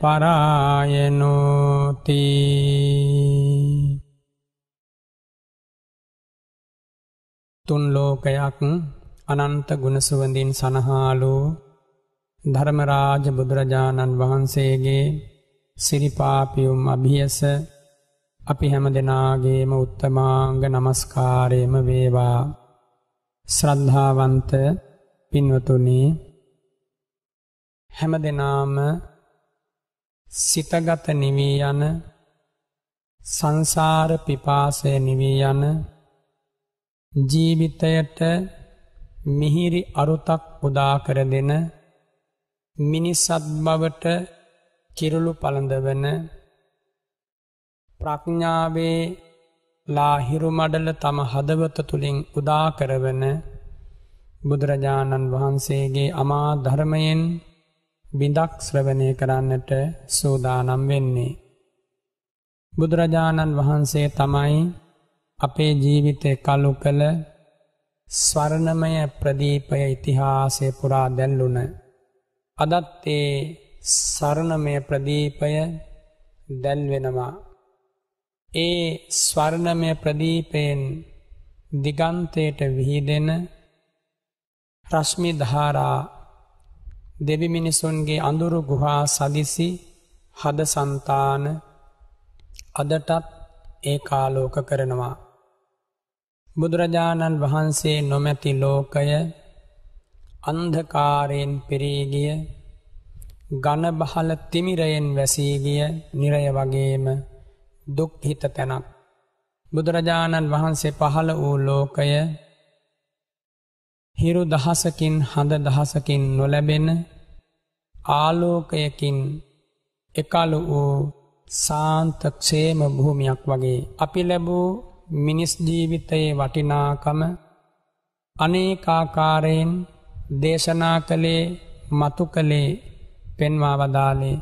පරායනෝති තුන් ලෝකයක් අනන්ත ගුණසුවඳින් සනහාලු ධර්මරාජ බුදුරජාණන් වහන්සේගේ සිරිපාපියුම් අභියස අපි හැම දෙනාගේම උත්තමාංග නමස්කාරයම වේවා ශ්‍රද්ධාවන්ත පින්වතුනි හැම දෙනාම සිතගත නිවී යන සංසාර පිපාසය නිවී යන ජීවිතයට මිහිරි අරුතක් උදාකර දෙන මිනිසත් බවට කිරුළු පළඳවන ප්‍රඥාවේ ලාහිරු මඩල තම හදවත තුළින් උදාකරවන බුදුරජාණන් වහන්සේගේ අමා ධර්මයෙන් බිඳක් ශ්‍රවණය කරන්නට සූදානම් වෙන්නේ. බුදුරජාණන් වහන්සේ තමයි අපේ ජීවිතය කලු කළ ස්වර්ණමය ප්‍රදීපය ඉතිහාසය පුරා දැල්ලුන. අදත් ඒ සරණමය ප්‍රදීපය දැල්වෙනවා. ඒ ස්වර්ණමය ප්‍රදීපයෙන් දිගන්තයට විහිදෙන රශ්මි ධාරා දෙවි මිනිසුන්ගේ අඳුරු ගුහා සදිසි හද සන්තාන අදටත් ඒ කාලෝක කරනවා. බුදුරජාණන් වහන්සේ නොමැති ලෝකය අන්ධකාරයෙන් පිරීගිය ගණබහල තිමිරයෙන් වැසීගිය නිරය වගේම දුක්හිත තැනක්. බුදුරජාණන් වහන්සේ පහළ වූ ලෝකය හිරු දහසකින් හඳ දහසකින් නොලැබෙන ආලෝකයකින් එකලු වූ සාන්තක්ෂේම භූමයක් වගේ. අපි ලැබූ මිනිස් ජීවිතයේ වටිනාකම අනේකාකාරයෙන් දේශනා කළේ මතු කළේ පෙන්වා වදාලේ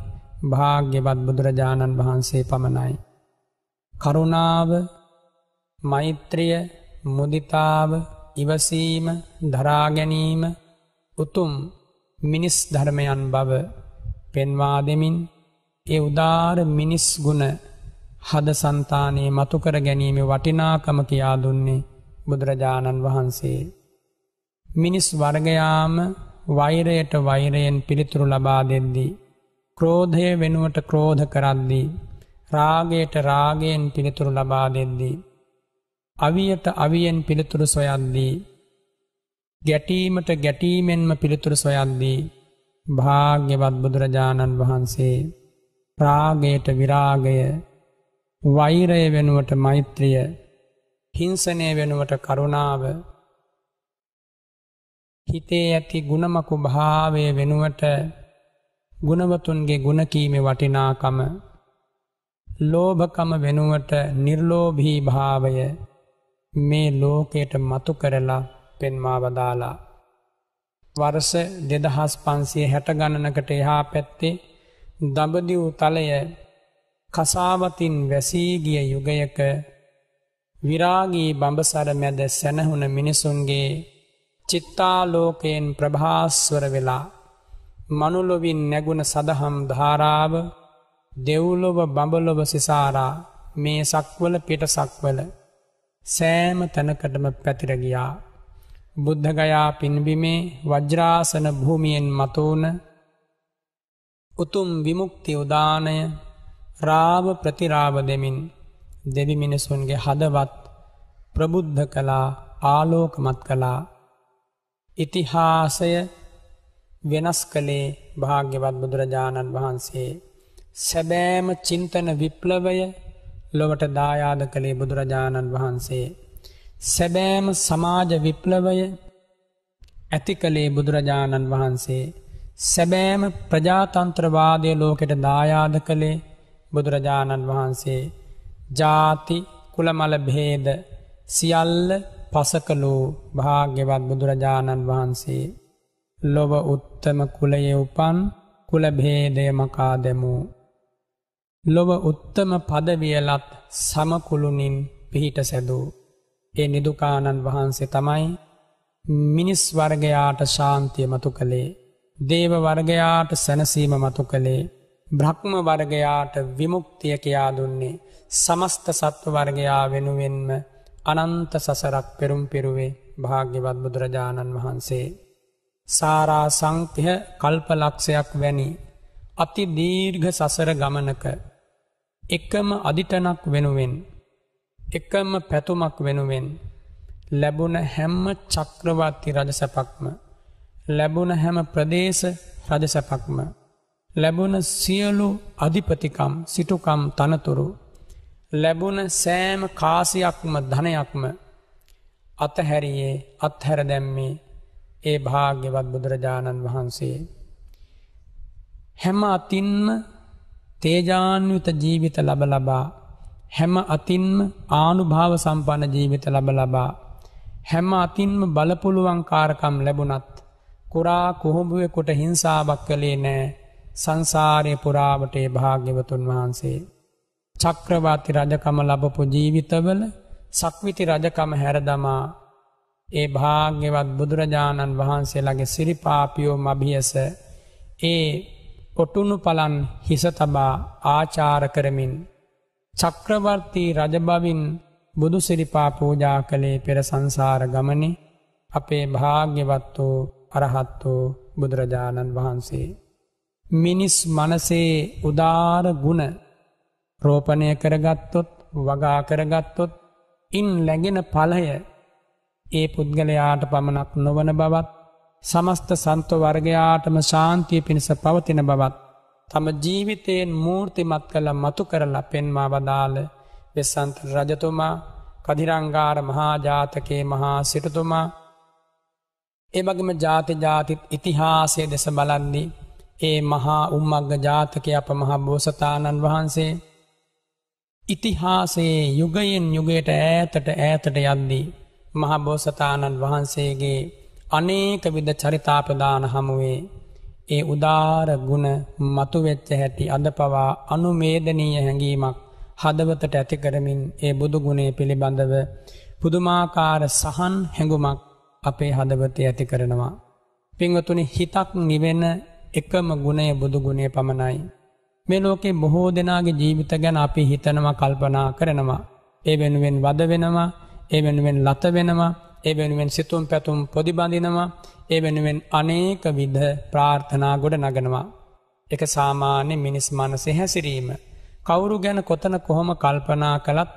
භාග්‍යවත් බුදුරජාණන් වහන්සේ පමණයි. කරුණාව මෛත්‍රිය මුදිතාව ඉවසීම දරාගැනීම උතුම් මිනිස් ධර්මයන් බව පෙන්වා දෙමින් ඒ උදාර මිනිස් ගුණ හද සන්තානයේ මතුකර ගැනීම වටිනාකම කියා දුන්නේ බුදුරජාණන් වහන්සේ. මිනිස් වර්ගයාම වෛරයට වෛරයෙන් පිළිතුරු ලබා දෙද්දී. ක්‍රෝධය වෙනුවට ක්‍රෝධ කරද්දී. රාගයට රාගයෙන් පිළිතුරු ලබා දෙද්දී. අවියට අවියෙන් පිළිතුරු සොයද්දී ගැටීමට ගැටීමෙන්ම පිළිතුරු සොයද්දී භාග්‍යවත් බුදුරජාණන් වහන්සේ ප්‍රාගයට විරාගය වෛරය වෙනුවට මෛත්‍රිය හිංසනය වෙනුවට කරුණාව හිතේ ඇති ගුණමකු භාවය වෙනුවට ගුණවතුන්ගේ ගුණකීමේ වටිනාකම ලෝභකම වෙනුවට නිර්ලෝභී භාවය මේ ලෝකයට මතු කරලා පෙන්වා වදාලා. වරස දෙදහස් පන්සිය හැට ගණනකට එහා පැත්තේ දඹදිව් තලය කසාවතින් වැසීගිය යුගයක විරාගී බඹසර මැද සැනහුන මිනිසුන්ගේ චිත්තාලෝකයෙන් ප්‍රභාස්වර වෙලා මනුලොවින් නැගුණ සඳහම් ධාරාව දෙව්ලොව බඹලොව සිසාරා මේ සක්වල පිටසක්වල සෑම තැනකටම පැතිරගියා. බුද්ධගයා පින්බිමේ වජ්‍රාසන භූමියෙන් මතෝන උතුම් විමුක්ති උදානය රාව ප්‍රතිරාව දෙමින් දෙවි මිනිසුන්ගේ හදවත් ප්‍රබුද්ධ කලා ආලෝකමත් කලා ඉතිහාසය වෙනස් කළේ භාග්‍යවත් බුදුරජාණන් වහන්සේ සැබෑම චින්තන විප්ලවය ලොවට දායාද කළේ බුදුරජාණන් වහන්සේ. සැබෑම සමාජ විප්ලවය ඇති කළේ බුදුරජාණන් වහන්සේ. සැබෑම ප්‍රජාතන්ත්‍රවාදය ලෝකෙට දායාද කළේ බුදුරජාණන් වහන්සේ. ජාති කුළමල භේද සියල්ල පසකලූ භාග්‍යවත් බුදුරජාණන් වහන්සේ. ලොව උත්තම කුලයේ උපන් කුලභේදය මකා දැමූ. ලොව උත්තම පදවියලත් සමකුළුණින් පිහිට සැදූ. ඒ නිදුකාණන් වහන්සේ තමයි මිනිස් වර්ගයාට ශාන්තිය මතු කළේ. දේව වර්ගයාට සැනසීම මතු කළේ. බ්‍රහ්ම වර්ගයාට විමුක්තිය කියා දුන්නේ සමස්ත සත්ව වර්ගයා වෙනුවෙන්ම අනන්ත සසරක් පෙරුම් පිරුවේ භාග්‍යවත් බුදුරජාණන් වහන්සේ. සාරා සංක්‍යය කල්පලක්ෂයක් වැනි අති දීර්ඝ සසර ගමනක එකම අධිටනක් වෙනුවෙන් එකම පැතුමක් වෙනුවෙන් ලැබුණ හැම්ම චක්‍රවත්ති රජසැපක්ම ලැබුණ හැම ප්‍රදේශ රජසැපක්ම ලැබුණ සියලු අධිපතිකම් සිටුකම් තනතුරු ලැබුණ සෑම කාසියක්ම ධනයක්ම අතහැරයේ අත්හැර දැම්මේ ඒ භාග්‍යවත් බුදුරජාණන් වහන්සේ හැම අතින්ම තේජාන්විත ජීවිත ලබ ලබා හැම අතින්ම ආනුභාව සම්පන්න ජීවිත ලබ ලබා හැම අතින්ම බලපුළුවන් කාරකම් ලැබුණත් කුරා කොහොඹුවෙකුට හිංසාවක් කළේ නෑ සංසාරය පුරාවටේ භාග්‍යවතුන් වහන්සේ. චක්‍රවාති රජකම ලබපු ජීවිතවල සක්විති රජකම හැරදමා ඒ භාග්‍යවත් බුදුරජාණන් වහන්සේලාගේ සිරිපාපියෝ මභියස ඒ ඔටුනු පලන් හිස තබා ආචාර කරමින්. චක්‍රවර්තී රජබවින් බුදුසිරිපා පූජා කළේ පෙර සංසාර ගමනි අපේ භාග්‍යවත් වූ අරහත් වූ බුදුරජාණන් වහන්සේ. මිනිස් මනසේ උදාර ගුණ රෝපණය කරගත්තොත් වගා කරගත්තොත් ඉන් ලැගෙන පලය ඒ පුද්ගලයාට පමණක් නොවන බවත් සමස්ත සන්ත වර්ගයාටම ශාන්තිය පිණිස පවතින බවත්. තම ජීවිතයෙන් මූර්තිමත් කළ මතු කරලා පෙන්වා වදාළ වෙස්සන්ත රජතුමා කදිරංගාර මහාජාතකයේ මහා සිටතුමා එමගම ජාති ජාතිත් ඉතිහාසය දෙස බලන්නේ ඒ මහා උම්මක්ග ජාතකය අප මහා බෝසතාණන් වහන්සේ ඉතිහාසේ යුගයෙන් යුගයට ඈතට ඈතට යද්දී මහබෝසතාණන් වහන්සේගේ අනේක විද චරිතාපදාන හමුවේ ඒ උදාර ගුණ මතුවෙච්ච හැටි අද පවා අනුමේදනීය හැඟීමක් හදවතට ඇති කරමින් ඒ බුදුගුණේ පිළිබඳව පුදුමාකාර සහන් හැඟුමක් අපේ හදවතය ඇති කරනවා. පිංවතුනි හිතක් නිවෙන එකම ගුණය බුදුගුණේ පමණයි. මේ ලෝකේ බොහෝ දෙනාගේ ජීවිත ගැන අපි හිතනවා කල්පනා කරනවා. ඒ වෙනුවෙන් වද වෙනවා, ඒ වෙනුවෙන් ලත වෙනවා, ඒ වෙනුවෙන් සිතුම් පැතුම් පොදිබඳිනවා ඒ වෙනුවෙන් අනේක විද්ධ ප්‍රාර්ථනා ගොඩ නගනවා. එක සාමාන්‍ය මිනිස් මනසෙ හැසිරීම. කවුරු ගැන කොතන කොහොම කල්පනා කළත්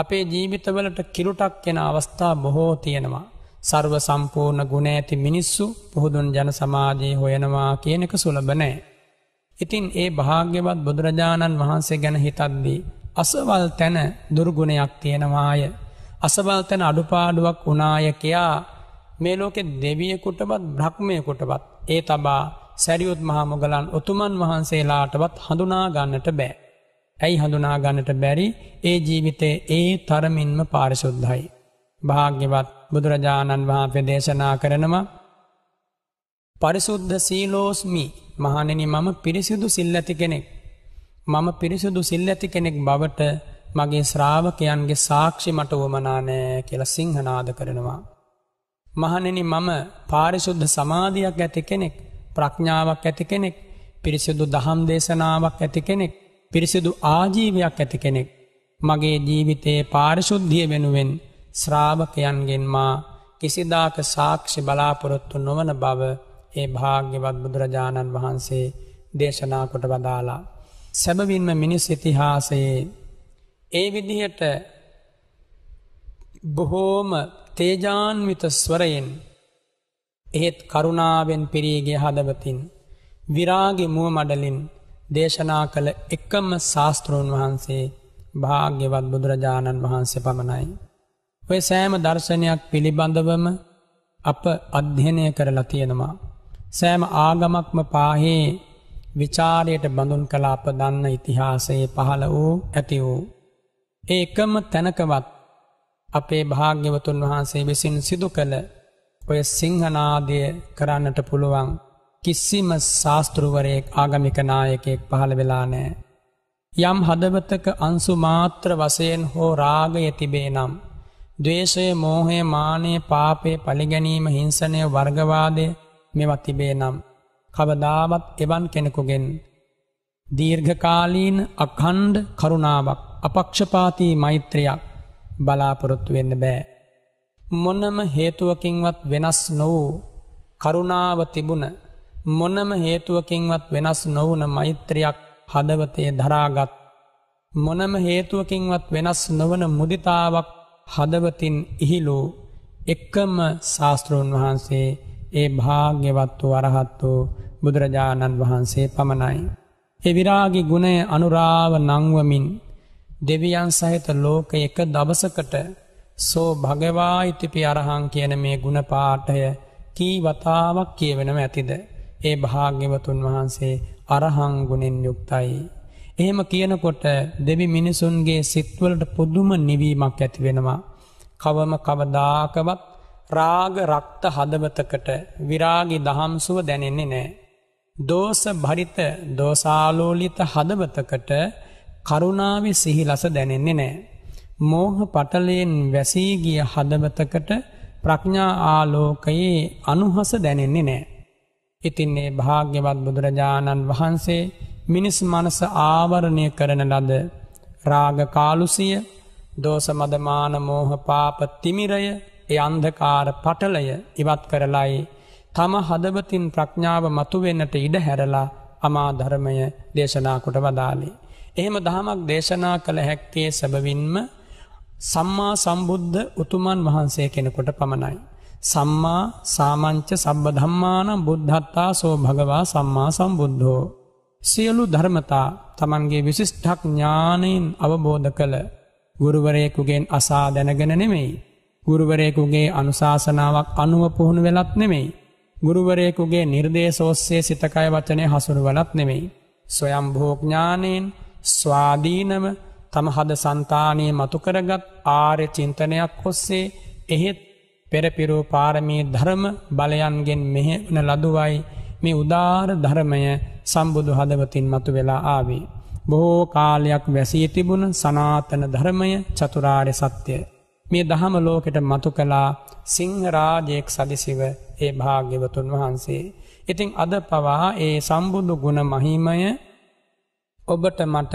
අපේ ජීවිතවලට කිලුටක් කෙන අවස්ථා බොහෝ තියෙනවා. සර්ව සම්පූර්ණ ගුණ ඇති මිනිස්සු පුහුදුන් ජන සමාජයේ හොයනවා කියන එක සුලබනෑ. ඉතින් ඒ භාග්‍යවත් බුදුරජාණන් වහන්සේ ගැන හිතද්දී. අසවල් තැන දුර්ගුණයක් තියෙනවාය අසවල් තැන අඩුපාඩුවක් වනායකයා මේ ලෝකෙ දෙවියකුටබත් බ්‍රහ්මයකුටබත් ඒ තබා සැරියුත් මහාමුගලන් උතුමන් වහන්සේලාටවත් හඳුනාගන්නට බෑ. ඇයි හඳුනාගන්නට බැරි ඒ ජීවිතේ ඒ තරමින්ම පාරිශුද්ධයි. භාග්‍යවත් බුදුරජාණන් වහන්සේ දේශනා කරනවා. පරිසුද්ධ සීලෝස්මි මහණෙනි මම පිරිසිදු සිල්ලති කෙනෙක්. මම පිරිසිදු සිල්ලති කෙනෙක් බවට මගේ ශ්‍රාවකයන්ගේ සාක්ෂි මට වුවමනානෑ කියල සිංහනාද කරනවා. මහනෙනි මම පාරිශුද්ධ සමාධයක් ඇති කෙනෙක් ප්‍රඥාවක් ඇති කෙනෙක් පිරිසිදු දහම් දේශනාවක් ඇති කෙනෙක් පිරිසිදු ආජීවයක් ඇති කෙනෙක් මගේ ජීවිතයේ පාරිශුද්ධිය වෙනුවෙන් ශ්‍රාවකයන්ගෙන් මා කිසිදාක සාක්ෂි බලාපොරොත්තු නොවන බව ඒ භාග්‍යවත් බුදුරජාණන් වහන්සේ දේශනා කොට වදාලා. සැබවින්ම මිනිස් ඉතිහාසයේ ඒ විදිහට බොහෝම තේජාන්විත ස්වරයෙන් එහෙත් කරුණාවෙන් පිරීගේ හදවතින් විරාගි මුව මඩලින් දේශනා කළ එකම ශාස්තෘන් වහන්සේ භාග්‍යවත් බුදුරජාණන් වහන්සේ පමණයි. ඔය සෑම දර්ශනයක් පිළිබඳවම අප අධ්‍යනය කරලා තියෙනවා. සෑම ආගමක්ම පාහේ විචාරයට බඳුන් කලාප දන්න ඉතිහාසයේ පහළ වූ ඇති වූ. ඒ එකම තැනකවත් අපේ භාග්‍යවතුන් වහන්සේ විසින් සිදු කළ ඔය සිංහනාදිය කරන්නට පුළුවන් කිසිම ශාස්තෘවරයෙක් ආගමිකනායකෙක් පහළ වෙලා නෑ. යම් හදවතක අංසු මාත්‍ර වසයෙන් හෝ රාගය තිබේ නම්. දවේශය මෝහය මානය පාපය පළිගැනීම හිංසනය වර්ගවාදය මෙව තිබේ නම්. කවදාවත් එවන් කෙනෙකුගෙන්. දීර්ඝකාලීන අකණ්ඩ කරුණාවක් අපක්ෂපාතී මෛත්‍රයක් බලාපොරොත්තු වෙන්න බෑ. මොනම හේතුවකින්වත් වෙනස් නොවූ කරුණාව තිබුණ මොනම හේතුවකින්වත් වෙනස් නොවුන මෛත්‍රයක් හදවතේ දරාගත් මොනම හේතුවකින්වත් වෙනස් නොවන මුදිතාවක් හදවතින් ඉහිලූ එක්කම ශාස්තෘන් වහන්සේ ඒ භාග්‍යවත් වූ අරහත් වූ බුදුරජාණන් වහන්සේ පමණයි. එවිරාගි ගුණය අනුරාව නංවමින් දෙවියන් සහිත ලෝක එක දවසකට සෝ භගවා ඉතිපි අරහං කියන මේ ගුණපාටය කී වතාවක් කියවෙනම ඇතිද. ඒ භාග්‍යවතුන් වහන්සේ අරහං ගුණෙන් යුක්තයි. එහෙම කියනකොට දෙවි මිනිසුන්ගේ සිත්වලට පුදුම නිවීමක් ඇති වෙනවා. කවම කවදාකවත් රාග රක්ත හදවතකට විරාගි දහම්සුව දැනෙන්නේ නෑ. දෝස භරිත දෝසාලෝලිත හදවතකට කරුණාවේ සිහි ලස දැනෙන්නේ නැහැ. මෝහ පටලයෙන් වැසී ගිය හදවතකට ප්‍රඥා ආලෝකයේ අනුහස දැනෙන්නේ නැහැ. ඉතින් මේ භාග්‍යවත් බුදුරජාණන් වහන්සේ මිනිස් මනස ආවරණය කරන ලද රාග කාලුසිය, දෝෂ මදමාන මෝහ පාප තිමිරය, ඒ අන්ධකාර පටලය ඉවත් කරලයි තම හදවතින් ප්‍රඥාව මතුවෙන්නට ඉඩ හැරලා අමා ධර්මය දේශනා කොට වදාළේ. එහෙම දහමක් දේශනා කළ හැක්කේ සැබවින්ම සම්මා සම්බුද්ධ උතුමන් වහන්සේ කෙනෙකොට පමණයි. සම්මා සාමංච සබ්බ ධම්මානම් බුද්ධත්තා සෝ භගවා සම්මා සම්බුද්ධෝ. සියලු ධර්මතා තමන්ගේ විශිෂ්ඨක් ඥානයෙන් අවබෝධ කළ ගුරුවරයෙකුගෙන් අසා දැනගෙන නෙමෙයි. ගුරුවරයෙකුගේ අනුශාසනාවක් අනුව පුහුණු වෙලත් නෙමෙයි. ගුරුවරයෙකුගේ නිර්දේශෝස්සේ සිතකය වචනය හසුරු වලත් නෙමෙයි. සොයම් භෝඥානයෙන් ස්වාධීනව තම හද සන්තානය මතුකරගත් ආර්ය චින්තනයක් කොස්සේ එහෙත් පෙරපිරූ පාරමී ධරම බලයන්ගෙන් මෙහෙවන ලදුවයි මේ උදාර ධරමය සම්බුදු හදවතින් මතු වෙලා ආවේ. බොහෝ කාලයක් වැසී තිබුණ සනාතන ධර්මය චතුරාර්ය සත්‍යය. මේ දහම ලෝකෙට මතු කලා සිංහරාජයෙක් සදිසිව ඒ භාග්‍යවතුන් වහන්සේ. ඉතිං අද පවා ඒ සම්බුදු ගුණ මහිමය ඔබට මට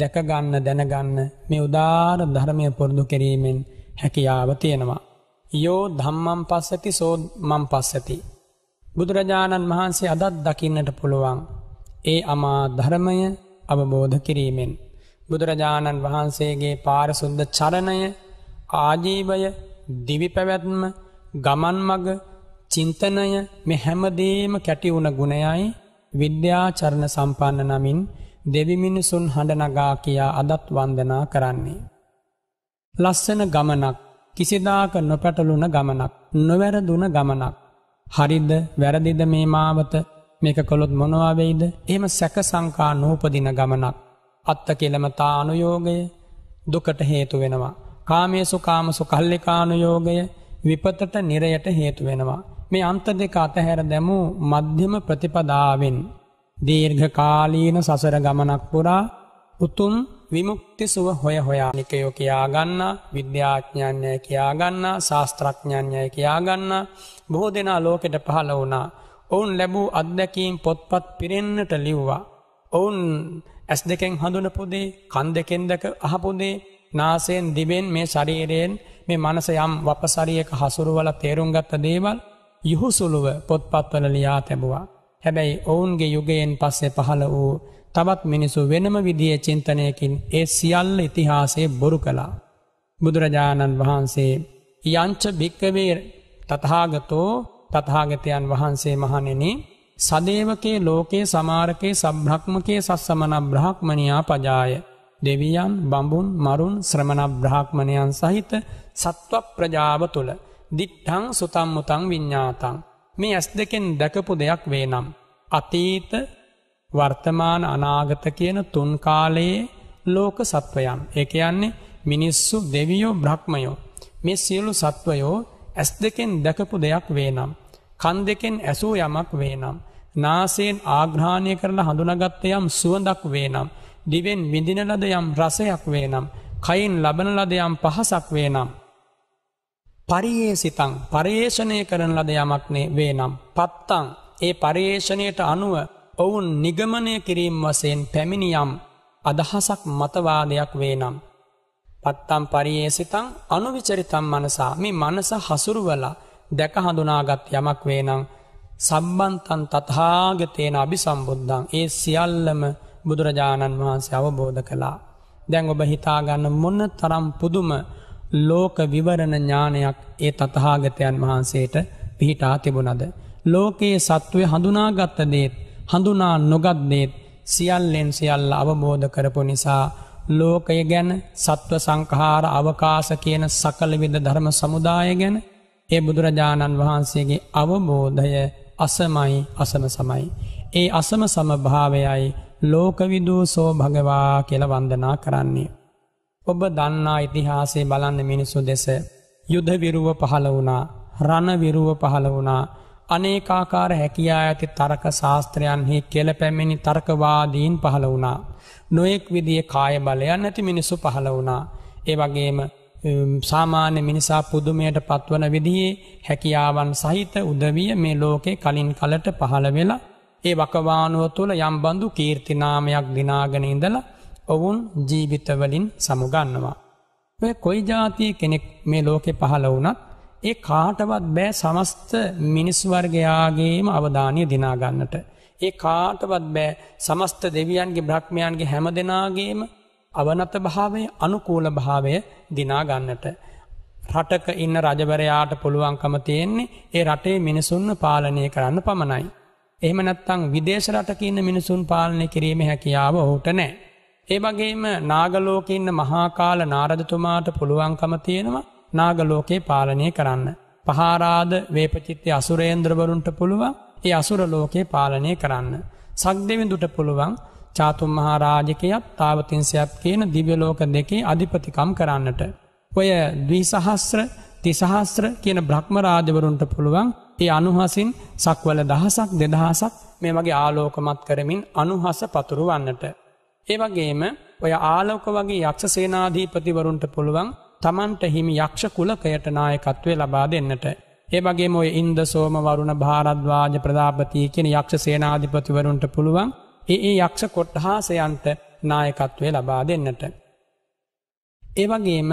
දැකගන්න දැනගන්න මේ උදාර ධර්මය පුරුදු කිරීමෙන් හැකියාව තියෙනවා. යෝ ධම්මම් පස්සති සෝ මම් පස්සති. බුදුරජාණන් වහන්සේ අදත් දකින්නට පුළුවන්. ඒ අමා ධර්මය අවබෝධ කිරීමෙන්. බුදුරජාණන් වහන්සේගේ පාරසුද්ද චරණය ආජීවය දිවිපැවැත්ම ගමන් මග චින්තනය මෙ හැමදේම කැටිවුණ ගුණයයි විද්‍යාචරණ සම්පන්න නමින් දෙවිමිනිසුන් හඬ නගා කියා අදත් වන්දනා කරන්නේ. ලස්සන ගමනක් කිසිදාක නොපැටලුන ගමනක් නොවැරදුන ගමනක්. හරිද වැරදිද මේ මාවත මේක කොළොත් මොනවාවෙයිද එම සැක සංකා නූපදින ගමනක්. අත්ත කෙළමතා අනුයෝගය දුකට හේතු වෙනවා. කාමේසු කාමසු කල්ලිකානුයෝගය විපතට නිරයට හේතු වෙනවා. මේ අන්ත දෙක අතහැර දැමූ මධ්‍යම ප්‍රතිපදාවෙන් දීර්ඝකාලීන සසර ගමනක් පුරා උතුම් විමුක්ති සුව හොය හොයා නිකයෝ කියාගන්න විද්‍යාඥ්ඥය කියාගන්න ශාස්ත්‍රඥ්ඥය කියාගන්න බොහෝ දෙනා ලෝකෙට පහළ වුණා ඔවුන් ලැබූ අත්දැකීම් පොත්පත් පිරෙන්න්නට ලිව්වා ඔවුන් ඇස් දෙකෙන් හඳුන පුදේ කන් දෙකෙන් දෙක අහපුදේ නාසයෙන් දිබෙන් මේ ශරීරයෙන් මේ මනස යම් වපසරියක හසුරුවල තේරුම්ගත්ත දේවල් යුහුසුළුව පොත්පත්වල ලියා තැබවා හැබැයි ඔවුන්ගේ යුගයෙන් පස්සේ පහළ වූ තවත් මිනිසු වෙනම විදිිය චින්තනයකින් ඒ සියල්ල ඉතිහාසේ බොරු කළා. බුදුරජාණන් වහන්සේ යංච භික්කවේ තතහාගතෝ තතහාගතයන් වහන්සේ මහනෙන සදේවකේ ලෝකේ සමාරකයේ සබ්‍රහ්මකේ සස්සමන බ්‍රහක්මණයා පජාය. දෙවියන් බඹුන් මරුන් ශ්‍රමණ බ්‍රහක්මණයන් සහිත සත්ව ප්‍රජාව තුළ දිට්ටං සුතම්මුතං විඤ්ඥාතං. මේ ඇස් දෙකෙන් දැකපු දෙයක් වේ නම්. අතීත වර්තමාන අනාගත කියන තුන් කාලයේ ලෝක සත්වයම්. ඒක යන්නේ මිනිස්සු දෙවියෝ බ්‍රහ්මයෝ. මේ සියලු සත්වයෝ ඇස් දෙකෙන් දැකපු දෙයක් වේ නම්. කන් දෙකෙන් ඇසූ යමක් වේ නම්. නාසයෙන් ආග්‍රාණය කරලා හඳුනගත්ත යම් සුවඳක් වේ නම්. දිවෙන් විඳින ලද යම් රසයක් වේ නම්. කයින් ලබන ලද යම් පහසක් වේ නම්. පරියේසිතං පරියේෂණය කරන ලද යමක්නේ වේ නම් පත්තං ඒ පරියේෂණයට අනුව ඔවුන් නිගමනය කිරීම් වසයෙන් පැමිණියම් අදහසක් මතවාදයක් වේ නම්. පත්තම් පරියේසිතං අනුවිචරිතම් මනසා මේ මනස හසුරුවලා දැක හඳුනාගත් යමක් වේ නම් සම්බන්තන් තතාගතයෙන අභි සම්බුද්ධන් ඒ සියල්ලම බුදුරජාණන් වහන්සේ අවබෝධ කළා. දැන් ඔබ හිතාගන්න මොන්න තරම් පුදුම ලෝක විවරණ ඥානයක් ඒ තතහාගතයන් වහන්සේට පිහිටා තිබුණද. ලෝකයේ සත්වය හඳුනාගත්ත දේත් හඳුනා නොගත් දේත් සියල්ලෙන් සියල්ල අවබෝධ කරපු නිසා ලෝකය ගැන සත්ව සංකහාර අවකාශ කියන සකලවිද ධර්ම සමුදාය ගැන ඒ බුදුරජාණන් වහන්සේගේ අවබෝධය අසමයි අසම සමයි. ඒ අසම සමභාවයයි ලෝකවිදූ සෝ භගවා කියල වන්දනා කරන්නේ. ඔබ දන්නා ඉතිහාසේ බලන්න මිනිස්සු දෙස. යුද්ධවිරුව පහළ වුණා රණවිරුව පහළ වුණා අනේකාකාර හැකියා ඇති තරක ශාස්ත්‍රයන්හි කෙල පැමිණි තර්කවාදීන් පහළ වුණා. නොයෙක් විදිිය කාය බලයන් නැති මිනිස්සු පහළ වුණා. ඒ වගේම සාමාන්‍ය මිනිසා පුදුමයට පත්වන විදියේ හැකියාවන් සහිත උදවිය මේ ලෝකේ කලින් කලට පහළ වෙලා ඒ වකවානුව තුළ යම්බඳු කීර්තිනාමයක් දිනාගෙන ඉඳලා ඔවුන් ජීවිතවලින් සමුගන්නවා. ඔය කොයි ජාතිය කෙනෙක් මේ ලෝකෙ පහළ වුණත් ඒ කාටවත් බෑ සමස්ත මිනිස්වර්ගයාගේම අවධානය දිනාගන්නට. ඒ කාටවත් බෑ සමස්ත දෙවියන්ගේ බ්‍රහ්මයන්ගේ හැම දෙනාගේම අවනත භාවය අනුකූල භාවය දිනාගන්නට. රටක ඉන්න රජවරයාට පුළුවන්කම තියෙන්නේ ඒ රටේ මිනිසුන්ව පාලනය කරන්න පමණයි. එහෙම නැත්තං විදේශ රටක ඉන්න මිනිසුන් පාලනය කිරීම හැකියාව ඔහුට නෑ. ඒ වගේම නාගලෝක ඉන්න මහාකාල නාරජතුමාට පුළුවන්කම තියෙනවා නාගලෝකේ පාලනය කරන්න. පහාරාද වේපචිත්තය අසුරේන්ද්‍රවරුන්ට පුළුවන් ඒ අසුර ලෝකේ පාලනය කරන්න. සක් දෙවිඳුට පුළුවන් චාතුම් මහා රාජකයත් තාවතින්සයක් කියන දිව්‍යලෝක දෙකේ අධිපතිකම් කරන්නට. ඔය දවිසහස්්‍ර තිසහස්ත්‍ර කියන බ්‍රහ්මරාජවරුන්ට පුළුවන් ඒ අනුහසින් සක්වල දහසක් දෙදහසක් මේ වගේ ආලෝකමත් කරමින් අනුහස පතුරුවන්නට. ඒ වගේම ඔය ආලෝක වගේ යක්ෂ සේනාධීපතිවරුන්ට පුළුවන් තමන්ට හිමි යක්ෂ කුලකයට නායකත්වය ලබා දෙන්නට. ඒ වගේ ඔය ඉන්ද සෝම වරුණ භාරද්වාජ ප්‍රධාපතිය කියෙන යක්ෂ සේනාධිපතිවරුන්ට පුළුවන් ඒ ඒ යක්ෂ කොට්හාසයන්ට නායකත්වය ලබා දෙන්නට. ඒවගේම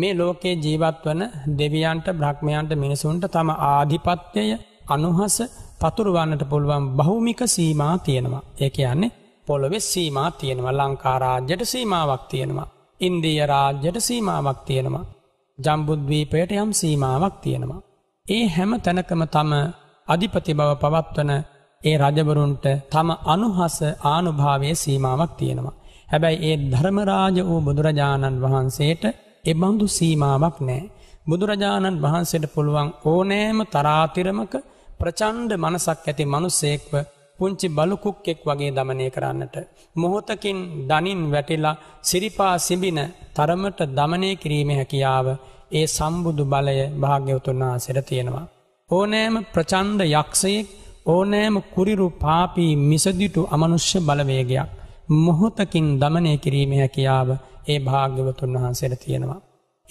මේ ලෝකයේ ජීවත් වන දෙවියන්ට බ්‍රහ්මයන්ට මිනිසුන්ට තම ආධිපත්‍යය අනුහස පතුරුවන්නට පුළුවන් බහුමික සීමා තියෙනවා. ඒක යන්නේ පොළොවෙ සීමා තියෙනවා ලංකාරාජ්‍යයට සීමාවක් තියෙනවා. ඉන්දීය රාජ්‍යයට සීමාවක් තියෙනවා. ජම්බුද්වීපයට යම් සීමාවක් තියෙනවා. ඒ හැම තැනකම තම අධිපති බව පවත්වන ඒ රජවරුන්ට තම අනුහස ආනුභාවය සීමාවක් තියෙනවා. හැබැයි ඒ ධර්මරාජ වූ බුදුරජාණන් වහන්සේට එබඳු සීමාවක් නෑ. බුදුරජාණන් වහන්සේට පුළුවන් ඕනෑම තරාතිරමක ප්‍රචන්්ඩ මනසක් ඇති මනුස්සෙක්ව පුංචි බලුකුක්කෙක් වගේ දමනය කරන්නට. මොහොතකින් දනින් වැටිලා සිරිපා සිඹින තරමට දමනය කිරීම හැකියාව ඒ සම්බුදු බලය භාග්‍යවතුන්නා සිරතියෙනවා. ඕනෑම ප්‍රචන්්ඩ යක්ෂයෙක් ඕනෑම කුරිරු පාපී මිසදිටු අමනුෂ්‍ය බලවේගයක්. මොහොතකින් දමනය කිරීම හැකියාව ඒ භාග්‍යවතුන් වහන්සේට තියෙනවා.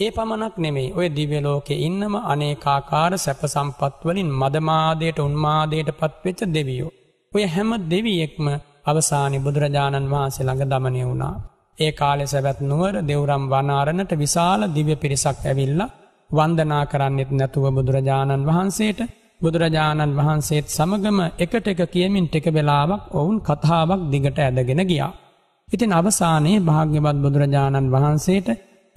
ඒ පමණක් නෙමෙයි ඔය දිවලෝකෙ ඉන්නම අනේකාකාර සැප සම්පත්වලින් මදමාදයට උන්මාදයට පත්වෙච්ච දෙවියෝ. ඔය හැම දෙවියෙක්ම අවසානි බුදුරජාණන් වහන්සේ ළඟ දමනය වුණා. ඒ කාලෙ සැවැත් නුවර දෙවරම් වනාරණට විශාල දිව්‍ය පිරිසක් ඇවිල්ල වන්දනා කරන්නෙත් නැතුව බුදුරජාණන් වහන්සේට බුදුරජාණන් වහන්සේත් සමගම එකට එක කියමින් ටෙක වෙලාවක් ඔවුන් කතාවක් දිගට ඇදගෙන ගියා. ඉතින් අවසානයේ භාග්‍යවත් බුදුරජාණන් වහන්සේට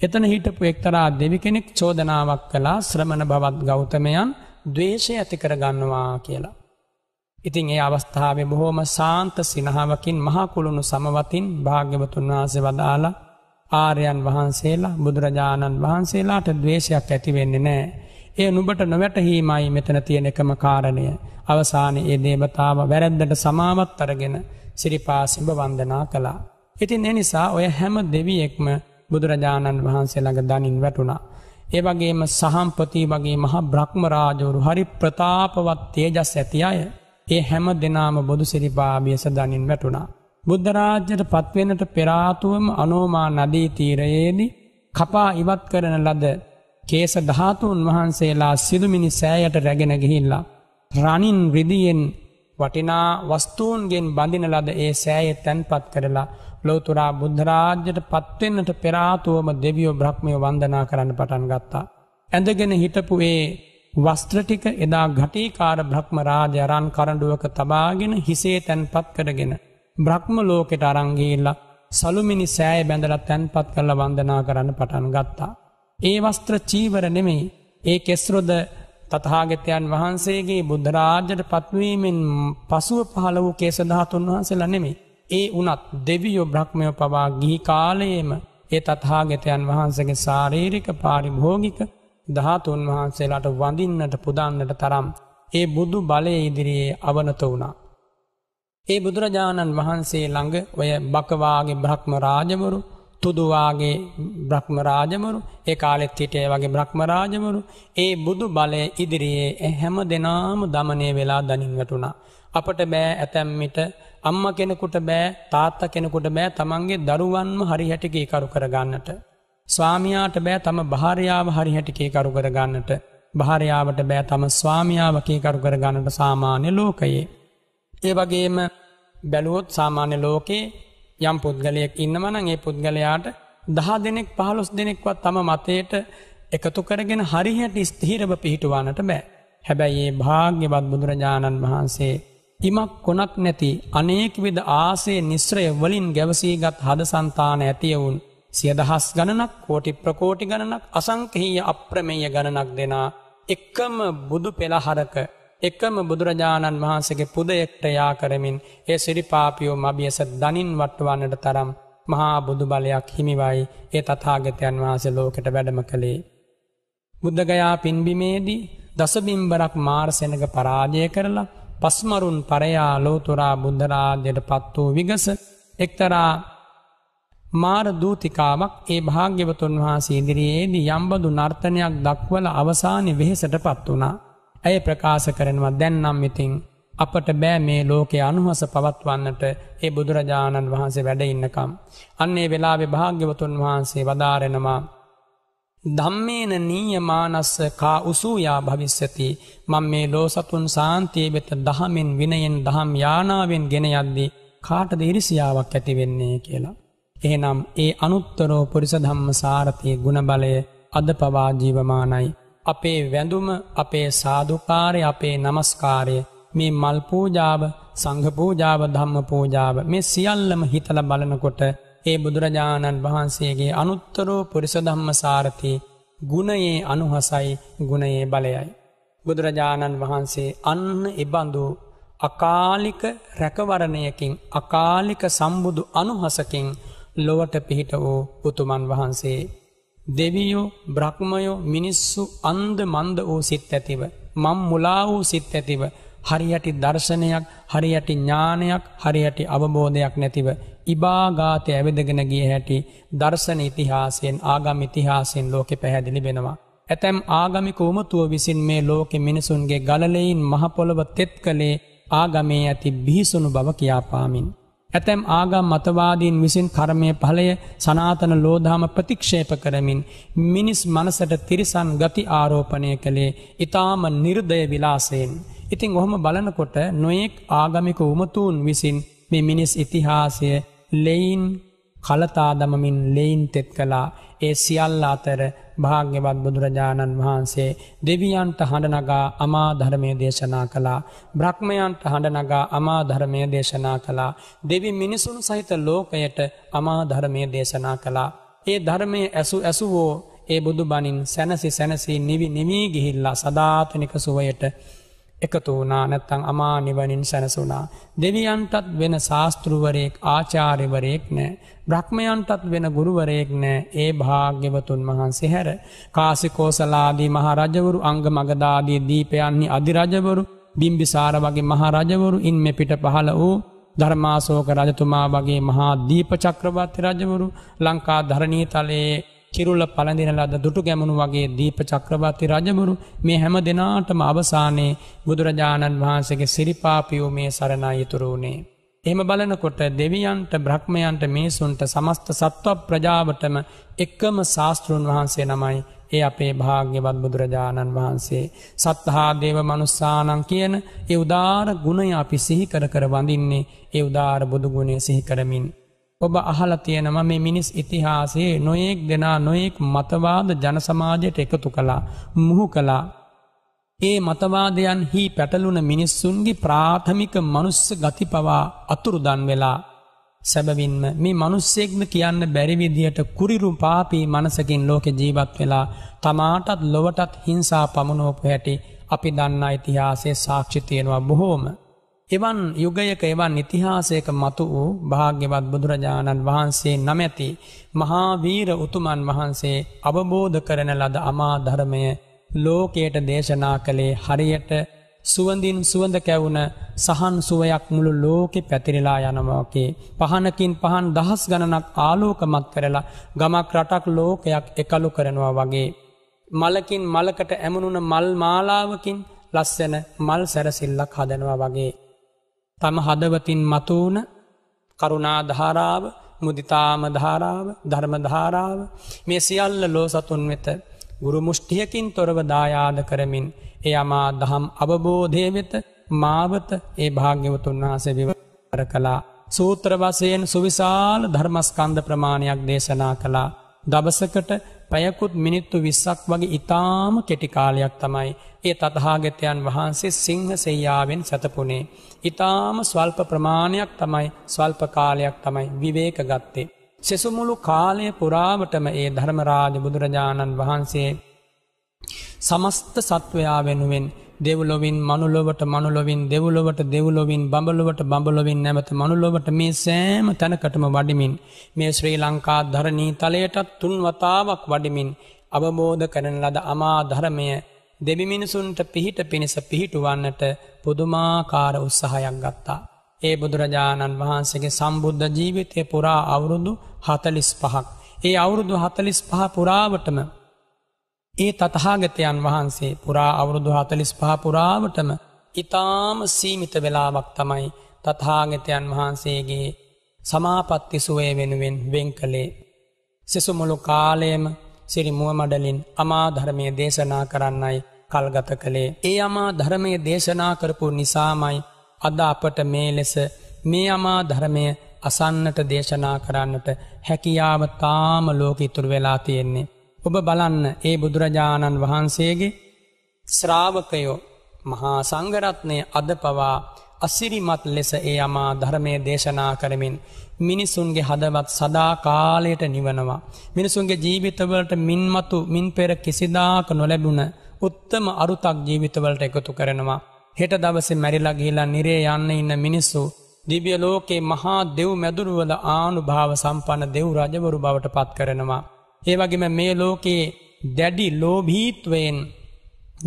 එතන හිටපු එක්තරා දෙවි කෙනෙක් චෝදනාවක් කලා ශ්‍රමණ භවත් ගෞතමයන් දවේශය ඇතිකරගන්නවා කියලා. ඉතින් ඒ අවස්ථාවේ බොහෝම සාන්ත සිනහාවකින් මහකුළුණු සමවතින් භාග්‍යවතුන් වහන්සේ වදාලා ආරයන් වහන්සේලා බුදුරජාණන් වහන්සේලාට දවේශයක් ඇතිවෙන්නේ නෑ. ඒ නුබට නොවැටහීමයි මෙතන තියෙන එකම කාරණය. අවසාන ඒ දේවතාව වැරැද්දට සමාවත් අරගෙන සිරිපා සිඹ වන්දනා කළා. ඉතින් එනිසා ඔය හැම දෙවියෙක්ම බුදුරජාණන් වහන්සේ ළඟ දනින් වැටුණා. ඒ වගේම සහම්පති වගේ මහ බ්‍රහ්ම රාජවරු හරි ප්‍රතාපවත් තේජස් ඇති අය ඒ හැම දෙනාම බොදු සිරිපාාභියස දනින් වැටුණා. බුද්ධරාජ්‍යයට පත්වෙනට පෙරාතුවම අනෝමා නදී තීරයේදී කපා ඉවත් කරන ලද කේස ධාතුන් වහන්සේලා සිදුමිනි සෑයට රැගෙන ගිහිල්ලා. රනින් රිදියෙන් වටිනා වස්තුූන්ගෙන් බඳින ලද ඒ සෑය තැන්පත් කරලා ලෝතුරා බුද්ධරාජ්‍යයට පත්වෙන්නට පෙරාතුවම දෙවියෝ බ්‍රහ්මය වන්දනා කරන්න පටන් ගත්තා. ඇඳගෙන හිටපු ඒ වස්ත්‍ර ටික එදා ඝටීකාර බ්‍රහ්ම රාජ අරන් කරඬුවක තබාගෙන හිසේ තැන්පත් කරගෙන බ්‍රහ්ම ලෝකෙට අරන් ගිහිල්ලා සලුමිනි සෑය බැඳලා තැන්පත් කරලා වන්දනා කරන්න පටන් ගත්තා. ඒ වස්ත්‍ර චීවර නෙමෙයි ඒ කෙස්රොද තතාගතයන් වහන්සේගේ බුද්ධරාජට පත්වීමෙන් පසුව පහළ වූ කේසධාතුන් වහන්සේලා නෙමේ. ඒ උනත් දෙවියෝ බ්‍රහ්මයෝ පවා ගිහි කාලයේම ඒ තත්හාගතයන් වහන්සගේ සාරීරික පාරිභෝගික දහතුන් වහන්සේලාට වඳින්නට පුදන්නට තරම් ඒ බුදු බලය ඉදිරියේ අවනත වුණා. ඒ බුදුරජාණන් වහන්සේ ළඟ ඔය බකවාගේ බ්‍රහ්ම රාජමරු තුදුවාගේ බ්‍රහ්ම රාජමරු ඒ කාලෙත් හිටේ වගේ බ්‍රහ්ම රාජමරු ඒ බුදු බලය ඉදිරියේ හැම දෙනාම දමනය වෙලා දනින් වැටුණා. අපට බෑ ඇතැම්මිට අම්ම කෙනෙකුට බෑ තාත්ත කෙනෙකුට බෑ තමන්ගේ දරුවන්ම හරි හැටිගේ කරු කරගන්නට. ස්වාමයාට බෑ තම භාරයාව හරි හැටිකේකරු කරගන්නට භාරයාවට බෑ තම ස්වාමියාවකේකරු කරගන්නට සාමාන්‍ය ලෝකයේ. ඒ වගේම බැලුවොත් සාමාන්‍ය ලෝකයේ යම් පුද්ගලයෙක් ඉන්නවනං ඒ පුද්ගලයාට දහ දෙනෙක් පහලොස් දෙනෙක්වත් තම මතයට එකතු කරගෙන හරිහැට ස්තීරව පිහිටුවානට බෑ. හැබැයි ඒ භාග්‍යවත් බුදුරජාණන් වහන්සේ ඉමක් කොනක් නැති අනේක විද ආසේ නිශ්‍රය වලින් ගැවසීගත් හද සන්තාන ඇතියවුන් සියදහස් ගණනක් කෝටි ප්‍රකෝටි ගණනක් අසංකහීය අප්‍රමේය ගණනක් දෙනා එකම බුදු පෙළහරක එකම බුදුරජාණන් වහන්සගේ පුදයෙක්ට යා කරමින් ඒ සිරිපාපියෝ මබියස දනින් වට්ටවන්නට තරම් මහා බුදු බලයක් හිමිවයි ඒ තතාගතයන් වහස ලෝකට වැඩම කළේ. බුද්ධගයා පින්බිමේදී දසබිම්බරක් මාර්සෙනක පරාජය කරලා පස්මරුන් පරයා ලෝතුරා බුද්ධරාජයට පත් වූ විගස එක්තරා මාර දූතිකාවක් ඒ භාග්‍යවතුන් වහන්සේ ඉදිරියේදී යම්බඳු නර්තනයක් දක්වල අවසානය වෙහෙසට පත් වනා. ඇය ප්‍රකාශ කරනවා දැන්නම් ඉතිං අපට බෑ මේ ලෝකේ අනුහස පවත්වන්නට ඒ බුදුරජාණන් වහන්සේ වැඩ ඉන්නකම්. අන්නේ වෙලාවෙ භාග්‍යවතුන් වහන්සේ වදාරෙනවා. ධම්මේන නීයමානස්ස කා උසූයා භවිස්සති මං මේ ලෝසතුන් සාන්තිය වෙත දහමෙන් විනයෙන් දහම් යානාවෙන් ගෙන යද්දී කාටද ඉරිසියාවක් ඇතිවෙන්නේ කියලා. එහෙනම් ඒ අනුත්තරෝ පුරිස ධම්ම සාරතිය ගුණබලය අද පවා ජීවමානයි. අපේ වැඳුම අපේ සාධකාරය අපේ නමස්කාරය මේ මල්පූජාව සංඝපූජාව ධම්ම පූජාව මේ සියල්ලම හිතල බලනකොට ඒ බුදුරජාණන් වහන්සේගේ අනුත්තරෝ පුරිස ධම්ම සාරතිය ගුණයේ අනුහසයි ගුණයේ බලයයි. බුදුරජාණන් වහන්සේ අන්න එබඳු අකාලික රැකවරණයකින් අකාලික සම්බුදු අනුහසකින් ලොවට පිහිට වූ පුතුමන් වහන්සේ. දෙවියෝ බ්‍රහ්මයෝ මිනිස්සු අන්ද මන්ද වූ සිත් ඇතිව. මං මුලා වූ සිත් ඇතිව. හරියටි දර්ශනයක් හරියටි ඥානයක් හරියටි අවබෝධයක් නැතිව ඉබාගාතය ඇවිදගෙන ගිය හැටි දර්ශන ඉතිහාසයෙන් ආගම් ඉතිහාසයෙන් ලෝකෙ පැහැදිලි වෙනවා. ඇතැම් ආගමිකෝමතුව විසින් මේ ලෝකෙ මිනිසුන්ගේ ගලලයින් මහපොළව තෙත් කළේ ආගමේ ඇති බිහිසුණු බව කියාපාමින්. ඇතැම් ආගම් මතවාදීන් විසින් කර්මය පලය සනාතන ලෝධාම ප්‍රතික්ෂේප කරමින් මිනිස් මනසට තිරිසන් ගති ආරෝපණය කළේ ඉතාම නිර්දය විලාසයෙන්. ඉතිං ඔහොම බලනකොට නොයෙක් ආගමික උමතුූන් විසින් මේ මිනිස් ඉතිහාසය ලෙයින් කලතා දමමින් ලෙයින් තෙත් කලා ඒ සියල්ල අතර භාග්‍යවත් බුදුරජාණන් වහන්සේ දෙවියන්ට හඬනගා අමා ධර්මය දේශනා කළා. බ්‍රහ්මයන්ට හඬනගා අමා ධර්මය දේශනා කළා. දෙවි මිනිසුන් සහිත ලෝකයට අමා ධර්මය දේශනා කළා. ඒ ධර්මය ඇසු ඇසුවෝ ඒ බුදු බනින් සැනසි සැනසී නිවි නිවී ගිහිල්ලා සධාතනික සුවයට එකතු වුණා නැත්තං අමා නිවනින් සැනසුනා. දෙවියන්ටත් වෙන ශාස්තෘවරයෙක් ආචාරිවරයෙක් නෑ. බ්‍රහ්මයන්ටත් වෙන ගුරුවරයෙක් නෑ ඒ භාග්‍යවතුන් වහන්සේ හැර. කාසිකෝසලාදී මහරජවරු අංග මගදාදී දීපයන්නේ අධිරජවරු බිම්බිසාර වගේ මහරජවරු ඉන් මෙ පිට පහළ වූ ධර්මාසෝක රජතුමා වගේ මහා දීපචක්‍රවත්ති රජවරු ලංකා ධරණී තලයේ කිරුල්ල පලඳින ලද දුටු ගැමුණු වගේ දීප චක්‍රවර්ති රජබුරු මේ හැම දෙනාටම අවසානයේ බුදුරජාණන් වහන්සේගේ සිරිපාපියෝ මේ සරණයි ඉතුරු වුණේ. එහෙම බලනකොට දෙවියන්ට බ්‍රහ්මයන්ට මිනිසුන්ට සමස්ත සත්ව ප්‍රජාවටම එක්කම ශාස්තෘන් වහන්සේ නමයි ඒ අපේ භාග්‍යවත් බුදුරජාණන් වහන්සේ සත්හා දේව මනුස්සානං කියන ඒ උදාර ගුණය අපි සිහිකර කර වඳින්නේ ඒ උදාර බුදුගුණය සිහිකරමින්. ඔබ අහල තියෙනම මේ මිනිස් ඉතිහාසේ නොයෙක් දෙනා නොයෙක් මතවාද ජනසමාජයට එකතු කළා මුහු කලා. ඒ මතවාදයන් හි පැටලුන මිනිස්සුන්ගේ ප්‍රාථමික මනුස්ස ගති පවා අතුරුදන් වෙලා. සැබවින්ම මේ මනුස්සෙක්ද කියන්න බැරිවිදියට කුරිරු පාපී මනසකින් ලෝක ජීවත් වෙලා තමාටත් ලොවටත් හිංසා පමණෝපු හැටි අපි දන්න ඉතිහාසේ සාක්ෂිතියෙනවා බොහෝම. එවන් යුගයක එවන් ඉතිහාසයක මතු වූ භාග්‍යවත් බුදුරජාණන් වහන්සේ නමැති මහාවීර උතුමන් වහන්සේ අවබෝධ කරන ලද අමා ධර්මය ලෝකයට දේශනා කළේ හරියට සුවඳින් සුවඳ කැවුන සහන් සුවයක් මුළු ලෝකෙ පැතිරිලා යනමෝකේ පහනකින් පහන් දහස් ගණනක් ආලෝකමත් කරලා ගමක් රටක් ලෝකයක් එකලු කරනවා වගේ. මලකින් මලකට ඇමුණුන මල් මාලාවකින් ලස්සන මල් සැරසිල්ලක් හදනවා වගේ. තම හදවතින් මතුවන කරුණාධාරාව මුදිතාමධාරාව ධර්මධාරාව මේ සියල්ල ලෝ සතුන් වෙත ගුරු මුෂ්ටියකින් තොරව දායාද කරමින් ඒ අමා දහම් අවබෝධය වෙත මාවත ඒ භාග්‍යවතුන් වහන්සේ විවර කළා. සූත්‍ර වසයෙන් සුවිශාල ධර්මස්කන්ධ ප්‍රමාණයක් දේශනා කළා. දවසකට පැයකුත් මිනිත්තු විස්සක් වගේ ඉතාම කෙටිකාලයක් තමයි ඒ තතහාගතයන් වහන්සේ සිංහ සෙයාාවෙන් සැතපුනේ. ඉතාම ස්වල්ප ප්‍රමාණයක් තමයි ස්වල්ප කාලයක් තමයි විවේක ගත්තේ. සෙසුමුළු කාලය පුරාවටම ඒ ධර්මරාජ බුදුරජාණන් වහන්සේ සමස්ත සත්වයා වෙනුවෙන් දෙවලොවින් මනුලොවට මනුලොවින් දෙවලොවට දෙවලොවින් බඹලොවට බඹලොවින් නැමත මනුලොවට මේ සෑම තැනකටම වඩිමින් මේ ශ්‍රී ලංකා ධරණී තලයටත් තුන් වතාවක් වඩිමින් අවබෝධ කරන ලද අමා ධරමය දෙවිමිනිසුන්ට පිහිට පිණිස පිහිටුවන්නට පුදුමාකාර උත්සාහයක් ගත්තා. ඒ බුදුරජාණන් වහන්සේගේ සම්බුද්ධ ජීවිතය පුරා අවුරුදු හතලිස් පහක්. ඒ අවුරුදු හතලිස් පහ පුරාවටම ඒ තතහාගතයන් වහන්සේ පුරා අවුරුදු හතලිස් පහපුරාවටම ඉතාම සීමිත වෙලාවක් තමයි තතහාගතයන් වහන්සේගේ සමාපත්ති සුවය වෙනුවෙන් වෙන් කළේ. සෙසුමුළු කාලයම සිරි මුවමඩලින් අමාධර්මය දේශනා කරන්නයි කල්ගත කළේ. ඒ අමා ධර්මය දේශනා කරපු නිසාමයි අද අපට මේ ලෙස මේ අමා ධර්මය අසන්නට දේශනා කරන්නට හැකියාව තාම ලෝක ඉතුරු වෙලා තියෙන්නේ. ඔබ බලන්න ඒ බුදුරජාණන් වහන්සේගේ ශ්‍රාවකයෝ මහා සංගරත්නය අද පවා අසිරිමත් ලෙස ඒ අමා ධර්මය දේශනා කරමින් මිනිසුන්ගේ හදවත් සදා කාලයට නිවනවා. මිනිසුන්ගේ ජීවිතවලට මින්මතු මින් පෙර කිසිදාක නොලැබුණ උත්තම අරුතක් ජීවිතවලට එකතු කරනවා. හෙට දවසේ මැරිලා ගිහිලා නිරේ යන්න ඉන්න මිනිස්සු දිවිය ලෝකේ මහා දෙව් මැදුරුවල ආනුභාව සම්පන්න දෙව් රජවරු බවට පත් කරනවා. ඒ වගේම මේ ලෝකයේ දැඩි ලෝභීත්වයෙන්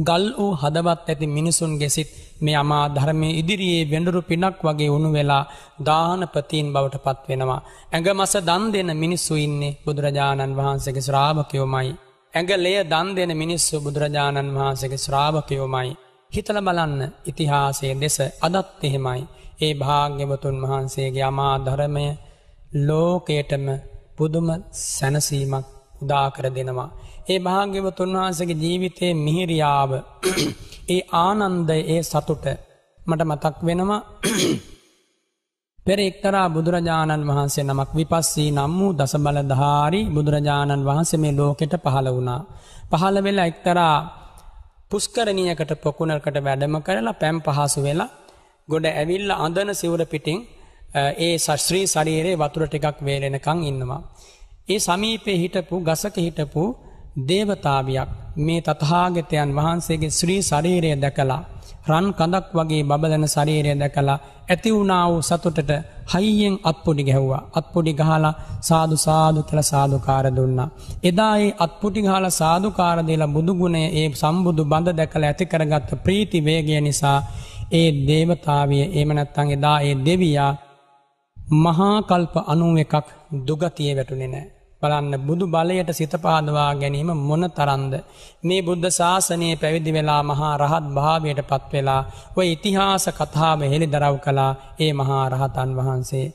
ගල් වූ හදවත් ඇති මිනිසුන් ගෙසිත් මේ අමා ධර්මය ඉදිරියේ වෙඩුරු පිනක් වගේ උුණු වෙලා දානපතිීන් බවට පත්වෙනවා. ඇඟ මස දන් දෙන මිනිස්සු ඉන්නේ බුදුරජාණන් වහන්සේගේ ශ්‍රාභකයෝමයි. ඇඟලේ දන් දෙන මිනිස්සු බුදුරජාණන් වහන්සගේ ශ්‍රාවකයෝමයි. හිතල බලන්න ඉතිහාසේ දෙස අදත් එහෙමයි. ඒ භාග්‍යවතුන් වහන්සේගේ අමා ධරමය ලෝකයටම පුදුම සැනසීමක් උදාකර දෙනවා. ඒ භාග්‍යවතුන් වහන්සගේ ජීවිතයේ මිහිරියාව ඒ ආනන්ද ඒ සතුට මට මතක් වෙනවා පෙර එක්තරා බුදුරජාණන් වහන්සේ නමක් විපස්සී නම් වූ දසබලධාරි බුදුරජාණන් වහන්සේ මේ ලෝකෙට පහළ වුණා. පහළ වෙලා එක්තරා පුස්කරණියකට පොකුණල්කට වැඩම කරලා පැම් පහසු වෙලා ගොඩ ඇවිල්ල අඳන සිවර පිටින් ඒ ශස්ත්‍රී ශරීරයේ වතුර ටිකක් වේලෙනකං ඉන්නවා. ඒ සමීපේ හිටපු ගසක හිටපු දේවතාවියක් මේ තතහාගතයන් වහන්සේගේ ශ්‍රී ශරීරය දැකලා රන් කඳක් වගේ බබලන ශරීරය දැකලා ඇති වුණා වූ සතුටට හයියෙන් අත්පොඩි ගැහුවා. අත්පොඩි ගහලා සාදු සාදු කියලා සාදුකාර දුන්නා. එදා ඒ අත්පොඩි ගහලා සාදුකාර දීලා බුදුගුණය ඒ සම්බුදු බඳ දැකලා ඇති කරගත්ත ප්‍රීති වේගය නිසා ඒ දේවතාවිය එහෙම නැත්නම් එදා ඒ දෙවියා මහා කල්ප 91ක් දුගතිය වැටුනේ නැහැ. බලන්න බුදු බලයට සිතපාදවා ගැනීම මොන තරන්ද. මේ බුද්ධ ශාසනයේ පැවිදි වෙලා මහා රහත් භාවයට පත්වෙලා ඔය ඉතිහාස කතාව හෙළි දරව් කලා ඒ මහා රහතන් වහන්සේ.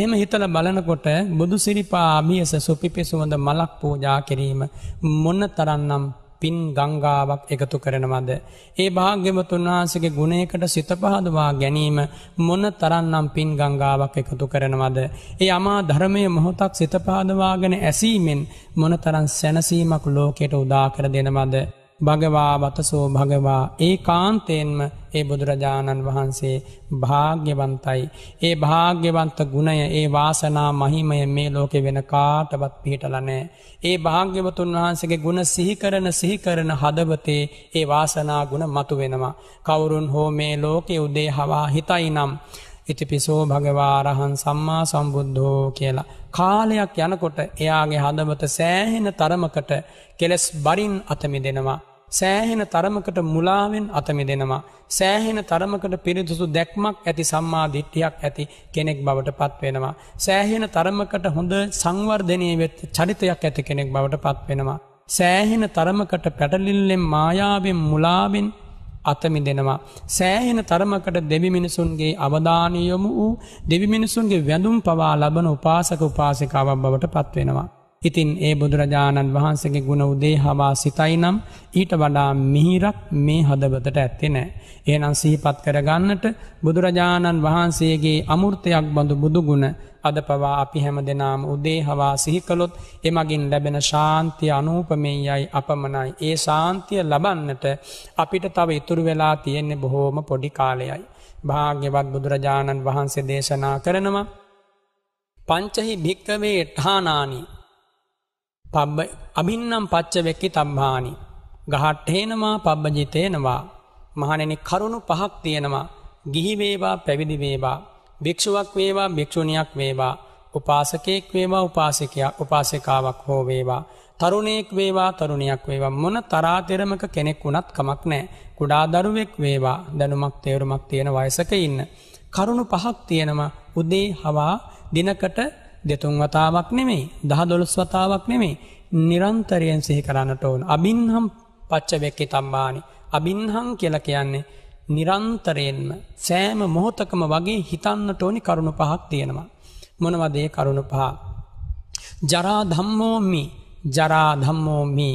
එහම හිතල බලනකොට බුදු සිරිපා මියස සුපිපිසුවඳ මලක් පූජා කිරීම මොන්න තරන්නම් පින් ගංගාවක් එකතු කරනවද. ඒ භාග්‍යවතුන් වහන්සගේ ගුණයකට සිත පහදවා ගැනීම මොන තරන්නම් පින් ගංගාවක් එකතු කරනවද. ඒ අමා ධර්මය මොහොතක් සිත පාදවාගෙන ඇසීමෙන් මොන තරන් සැනසීමක් ලෝකෙට උදාකර දෙනවද. භගවා වතසෝ භගවා ඒ කාන්තයෙන්ම ඒ බුදුරජාණන් වහන්සේ භාග්‍යවන්තයි. ඒ භාග්‍යවන්ත ගුණය ඒ වාසනා මහිමය මේ ලෝකෙ වෙන කාටවත් පිහිටලනෑ. ඒ භාග්‍යවතුන් වහන්සගේ ගුණ සිහිකරන සිහිකරන හදවතේ ඒ වාසනා ගුණ මතු වෙනවා. කවුරුන් හෝ මේ ලෝකෙ උදේ හවා හිතයි නම්. ඉතිපිසෝ භගවාරහන් සම්මා සම්බුද්ධෝ කියලා. කාලයක් යනකොට එයාගේ හදවත සෑහෙන තරමකට කෙලෙස් බරින් අතමි දෙෙනවා. සෑහෙන තරමකට මුලාවෙන් අතමි දෙෙනවා. සෑහෙන තරමකට පිරිදුසු දැක්මක් ඇති සම්මාධිට්ටියක් ඇති කෙනෙක් බවට පත්වෙනවා. සෑහෙන තරමකට හොඳ සංවර්ධනය වෙත් චරිතයක් ඇති කෙනෙක් බවට පත්වෙනවා. සෑහෙන තරමකට පැටලිල්ලෙන් මායාවෙන් මුලාවෙන් අතමි දෙෙනවා. සෑහෙන තරමකට දෙවිමිනිසුන්ගේ අවධානයොමු වූ දෙවිමිනිසුන්ගේ වැඳුම් පවා ලබන උපාසක උපාසිකාවක් බවට පත්වෙනවා. ඉතින් ඒ බුදුරජාණන් වහන්සගේ ගුණ උදේ හවා සිතයි නම් ඊට වඩා මිහිරක් මේ හදවතට ඇත්තේ නෑ. ඒනම් සිහිපත් කරගන්නට බුදුරජාණන් වහන්සේගේ අමුෘතයක් බඳු බුදුගුණ අද පවා අපි හැම දෙනාම උදේ හවා සිහිකළොත් එමගින් ලැබෙන ශාන්තිය අනූපමෙයයි අපමනයි. ඒ ශාන්තිය ලබන්නට අපිට තව ඉතුරු වෙලා තියෙන්නේ බොහෝම පොඩි කාලයයි. භාග්‍යවත් බුදුරජාණන් වහන්සේ දේශනා කරනවා. පංචහි භික්කවේ ඨානානී පබ්බ අභින්නම් පච්චවෙක්කි තබ්භානි. ගහට්ටේනවා පබ්බජිතේනවා. මහණෙනි කරුණු පහක් තියෙනවා. ගිහිවේවා පැවිදිවේවා. භික්‍ෂුවක් වේවා භික්‍ෂුණයක් වේවා. උපාසකයෙක් වේවා උපාසකයක් උපාසිකාවක් හෝ වේවා. තරුණයෙක් වේවා තරුණයක් වේවා මොන තරාතෙරමක කෙනෙක් වුණත් කමක් නෑ. කුඩා දරුවෙක් වේවා දැනුමක් තේරුමක් තියෙන වයසක ඉන්න. කරුණු පහක් තියෙනවා උදේ හවා දිනකට දෙතුන් වතාවක් නෙමේ දහ දොළොස් වතාවක් නෙමේ නිරන්තරයෙන් සිහි කරන්නට ඕන. අබින්හම් පච්චවෙක්කි තම්බානි. අබින්හං කියල කියන්නේ නිරන්තරයෙන්ම සෑම මොහොතකම වගේ හිතන්නට ඕනි කරුණු පහක් තියෙනවා. මොනවදේ කරුණු පහ. ජරා ධම්මෝමි ජරා ධම්මෝමි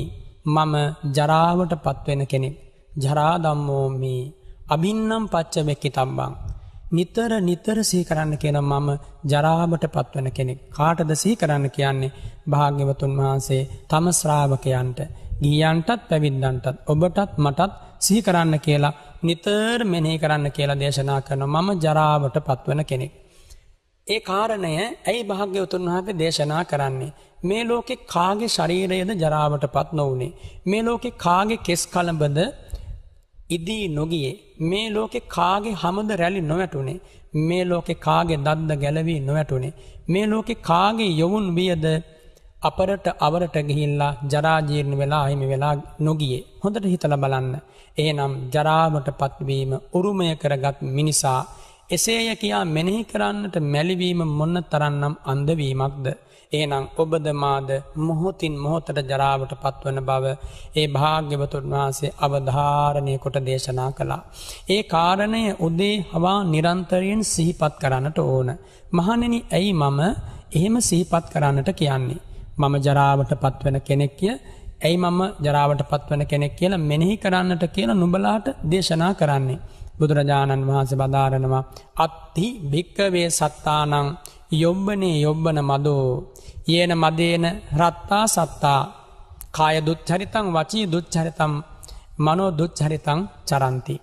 මම ජරාවට පත්වෙන කෙනෙක්. ජරාදම්මෝමී අභින්නම් පච්චවෙක්කි තම්බං. නිතර නිතර සිහි කරන්න කියන මම ජරාවට පත්වන කෙනෙක් කාටද සිහි කරන්න කියන්නේ භාග්‍යවතුන් වහන්සේ තම ශ්‍රාවකයන්ට ගියන්ටත් පැවිද්දන්ටත් ඔබටත් මටත් සිහි කරන්න කියලා නිතර මෙනෙහි කරන්න කියලා දේශනා කරන මම ජරාවට පත්වන කෙනෙක්. ඒ කාරණය ඇයි භාග්‍යවතුන් වහන්සේ දේශනා කරන්නේ මේ ලෝකෙ කාගේ ශරීරයද ජරාවට පත් නොවුනේ මේ ලෝකෙ කාගේ කෙස් කලඹද ඉදී නොගියේ මේ ලෝකෙ කාගේ හමද රැලි නොවැටුනේ මේ ලෝකෙ කාගේ දද්ද ගැලවී නොවැටුනේ මේ ලෝකෙ කාගේ යොවුන් වියද අපරට අවරට ගිහිල්ලා ජරාජීර්ණ වෙලා හිමි වෙලා නොගියේ හොඳට හිතල බලන්න ඒනම් ජරාවට පත්වීම උරුමය කරගත් මිනිසා එසේය කියා මෙනෙහි කරන්නට මැලිවීම මොන්න තරන්නම් අන්දවීමක්ද ඒනම් ඔබද මාද මොහොතින් මොහොතට ජරාවට පත්වන බව ඒ භාග්‍යවතුන් වහන්සේ අවධාරණය කොට දේශනා කළා. ඒ කාරණය උදේ හවා නිරන්තරයෙන් සිහිපත් කරන්නට ඕන. මහනෙන ඇයි මම එහෙම සිහිපත් කරන්නට කියන්නේ. මම ජරාවට පත්වන කෙනෙක් කිය ඇයි මම ජරාවට පත්වන කෙනෙක් කියලා මෙනෙහි කරන්නට කියලා නුබලාට දේශනා කරන්නේ. බුදුරජාණන් වහන්සේ බදාරනවා අත්හි භික්කවේ සත්තානං යොබ්බනේ යොබ්බන මදෝ යේන මදේන රත්තා සත්තා කාය දුච්චරිතං වචී දුච්චරිතම් මනෝ දුච්චරිතං චරන්ති.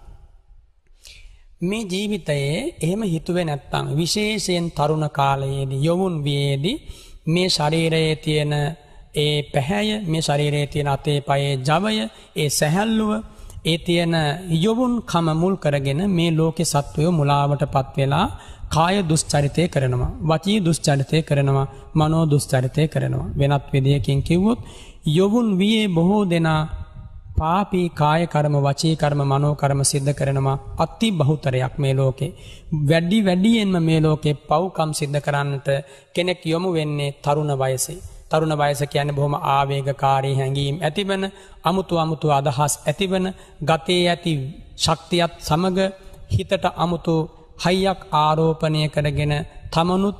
මේ ජීවිතයේ එහෙම හිතුවේ නැත්තං විශේෂයෙන් තරුණ කාලයේදී යොවුන් වයේදී මේ ශරීරයේ තියෙන ඒ පැහැය මේ ශරීරයේ තියෙන අතේ පයේ ජවය ඒ සැහැල්ලුව ඒ තියෙන යොවුන්කම මුල් කරගෙන මේ ලෝකෙ සත්වයෝ මුලාවට පත්වෙලා කාය දුස්්චරිතය කරනවා. වචී දුස්්චරිතය කරනවා මනෝ දුස්්චරිතය කරනවා. වෙනත් විදිහකින් කිව්වොත්. යොවුන් වයේ බොහෝ දෙනා පාපී කාය කරම වචී කරම මනෝ කරම සිද්ධ කරනවා අත්ති බහුතරයක් මේ ලෝකේ. වැඩි වැඩියෙන්ම මේ ලෝකේ පව්කම් සිද්ධ කරන්නට කෙනෙක් යොමු වෙන්නේ තරුණ වයසේ. තරුණ වයස කියන්නේ බොහොම ආවේගකාරී හැඟීම් ඇතිවන අමුතු අමුතු අදහස් ඇතිවන ගතේ ඇති ශක්තියත් සමග හිතට අමුතු හයියක් ආරෝපණය කරගෙන තමනුත්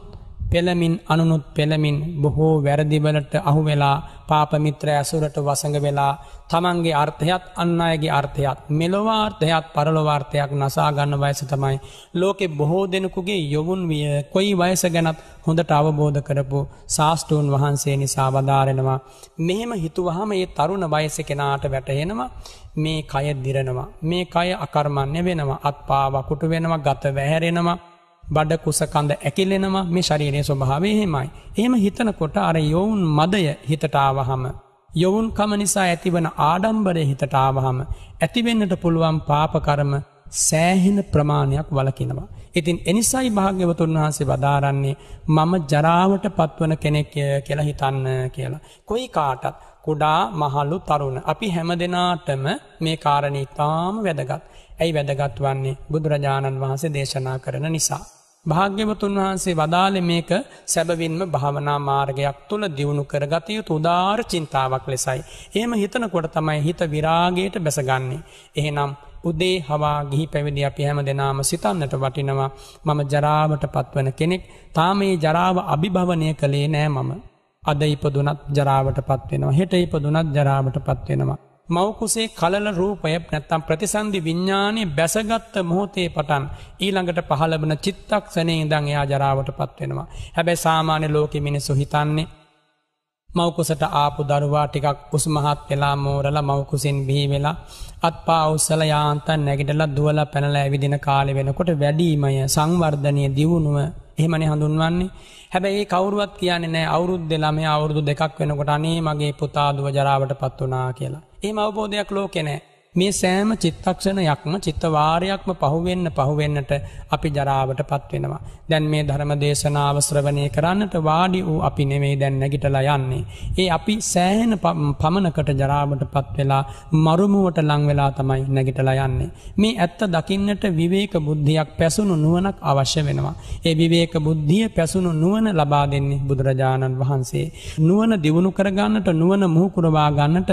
පෙළමින් අනුනුත් පෙළමින් බොහෝ වැරදිවලට අහුවෙලා පාපමිත්‍ර ඇසුරට වසඟ වෙලා තමන්ගේ අර්ථයත් අන්න අයගේ අර්ථයත් මෙලොවාර්ථයත් පරලොවාර්ථයක් නසාගන්න වයස තමයි ලෝකෙ බොහෝ දෙනෙකුගේ යොවුන් විය කොයි වයස ගැනත් හොඳට අවබෝධ කරපු ශාස්ටූන් වහන්සේ නිසා වදාරෙනවා. මෙහෙම හිතුවහම ඒ තරුණ වයස කෙනාට වැටහෙනවා මේ කය දිරනවා. මේ කය අකර්මණ්‍ය වෙනවා අත්පා වකුට වෙනවා ගත වැහැරෙනවා බඩ කුසකඳ ඇකිලෙනවා මේ ශරීරය ස්වභාවේ හෙමයි. එහෙම හිතනකොට අර යොවුන් මදය හිතටාවහම. යොවුන්කම නිසා ඇතිවන ආඩම්බරය හිතටාවහම. ඇතිවෙන්නට පුළුවන් පාපකරම සෑහෙන ප්‍රමාණයක් වලකිනවා. ඉතින් එනිසයි භාග්‍යවතුන් වහන්සේ වදාරන්නේ මම ජරාවට පත්වන කෙනෙක් කියලා හිතන්න කියලා. කොයි කාටත් කුඩා මහලු තරුණ. අපි හැම දෙනාටම මේ කාරණී තාම වැදගත්. ඇයි වැදගත් වන්නේ බුදුරජාණන් වහන්සේ දේශනා කරන නිසා. භාග්‍යවතුන් වහන්සේ වදාළ මේක සැබවින්ම භාවනා මාර්ගයක් තුළ දියුණු කරගතයු තුදාර චින්තාවක් ලෙසයි. එහෙම හිතනකොට තමයි හිත විරාගයට බැසගන්නේ. එහෙනම් උදේ හවා ගිහි පැවිදි අපි හැම දෙනාම සිතන්නට වටිනවා මම ජරාවට පත්වන කෙනෙක් තාමේ ජරාව අභිභවනය කළේ නෑ මම. අද ඉපදුනත් ජරාවට පත්වෙනවා හෙට ඉපදුනත් ජරාවට පත්වෙනවා. මවකුසේ කලල රූපය නැත්තම් ප්‍රතිසන්ධි විඤ්ඥානය බැසගත්ත මොහොතේ පටන් ඊළඟට පහළබන චිත්තක් සනේ ඉදං එයා ජරාවට පත්වෙනවා. හැබැයි සාමාන්‍ය ලෝක මිනිස්සු හිතන්නේ. මවකුසට ආපු දරුවා ටිකක් උස්මහත් වෙලා මෝරල මවකුසින් බිහි වෙලා අත්පා උස්සල යාන්තන් නැගිටල දුවල පැනල ඇවිදින කාලෙ වෙනකොට වැඩීමය සංවර්ධනය දියුණුව එහෙමනි හඳුන්වන්නේ හැබැයි කවරුවත් කියන්නේ නෑ අවුරුද් දෙලාම අවුරුදු දෙකක් වෙනකොට අනේ මගේ පුතාදුව ජරාවට පත් වනා කියලා. එහෙම අවබෝධයක් ලෝකේ නැහැ. මේ සෑම චිත්තක්ෂණයක්ම චිත්ත වාරයක්ම පහුවෙන්න පහුවෙන්නට අපි ජරාවට පත්වෙනවා. දැන් මේ ධර්ම දේශනාව ශ්‍රවණය කරන්නට වාඩි වූ අපි නෙවෙයි දැන් නැගිටලා යන්නේ. ඒ අපි සෑහෙන පමණකට ජරාවට පත්වෙලා මරුමුවට ලංවෙලා තමයි නැගිටලා යන්නේ. මේ ඇත්ත දකින්නට විවේක බුද්ධියක් පැසුණු නුවනක් අවශ්‍ය වෙනවා. ඒ විවේක බුද්ධිය පැසුණු නුවන ලබා දෙන්නේ බුදුරජාණන් වහන්සේ. නුවන දියුණු කරගන්නට නුවන මුහකුරවා ගන්නට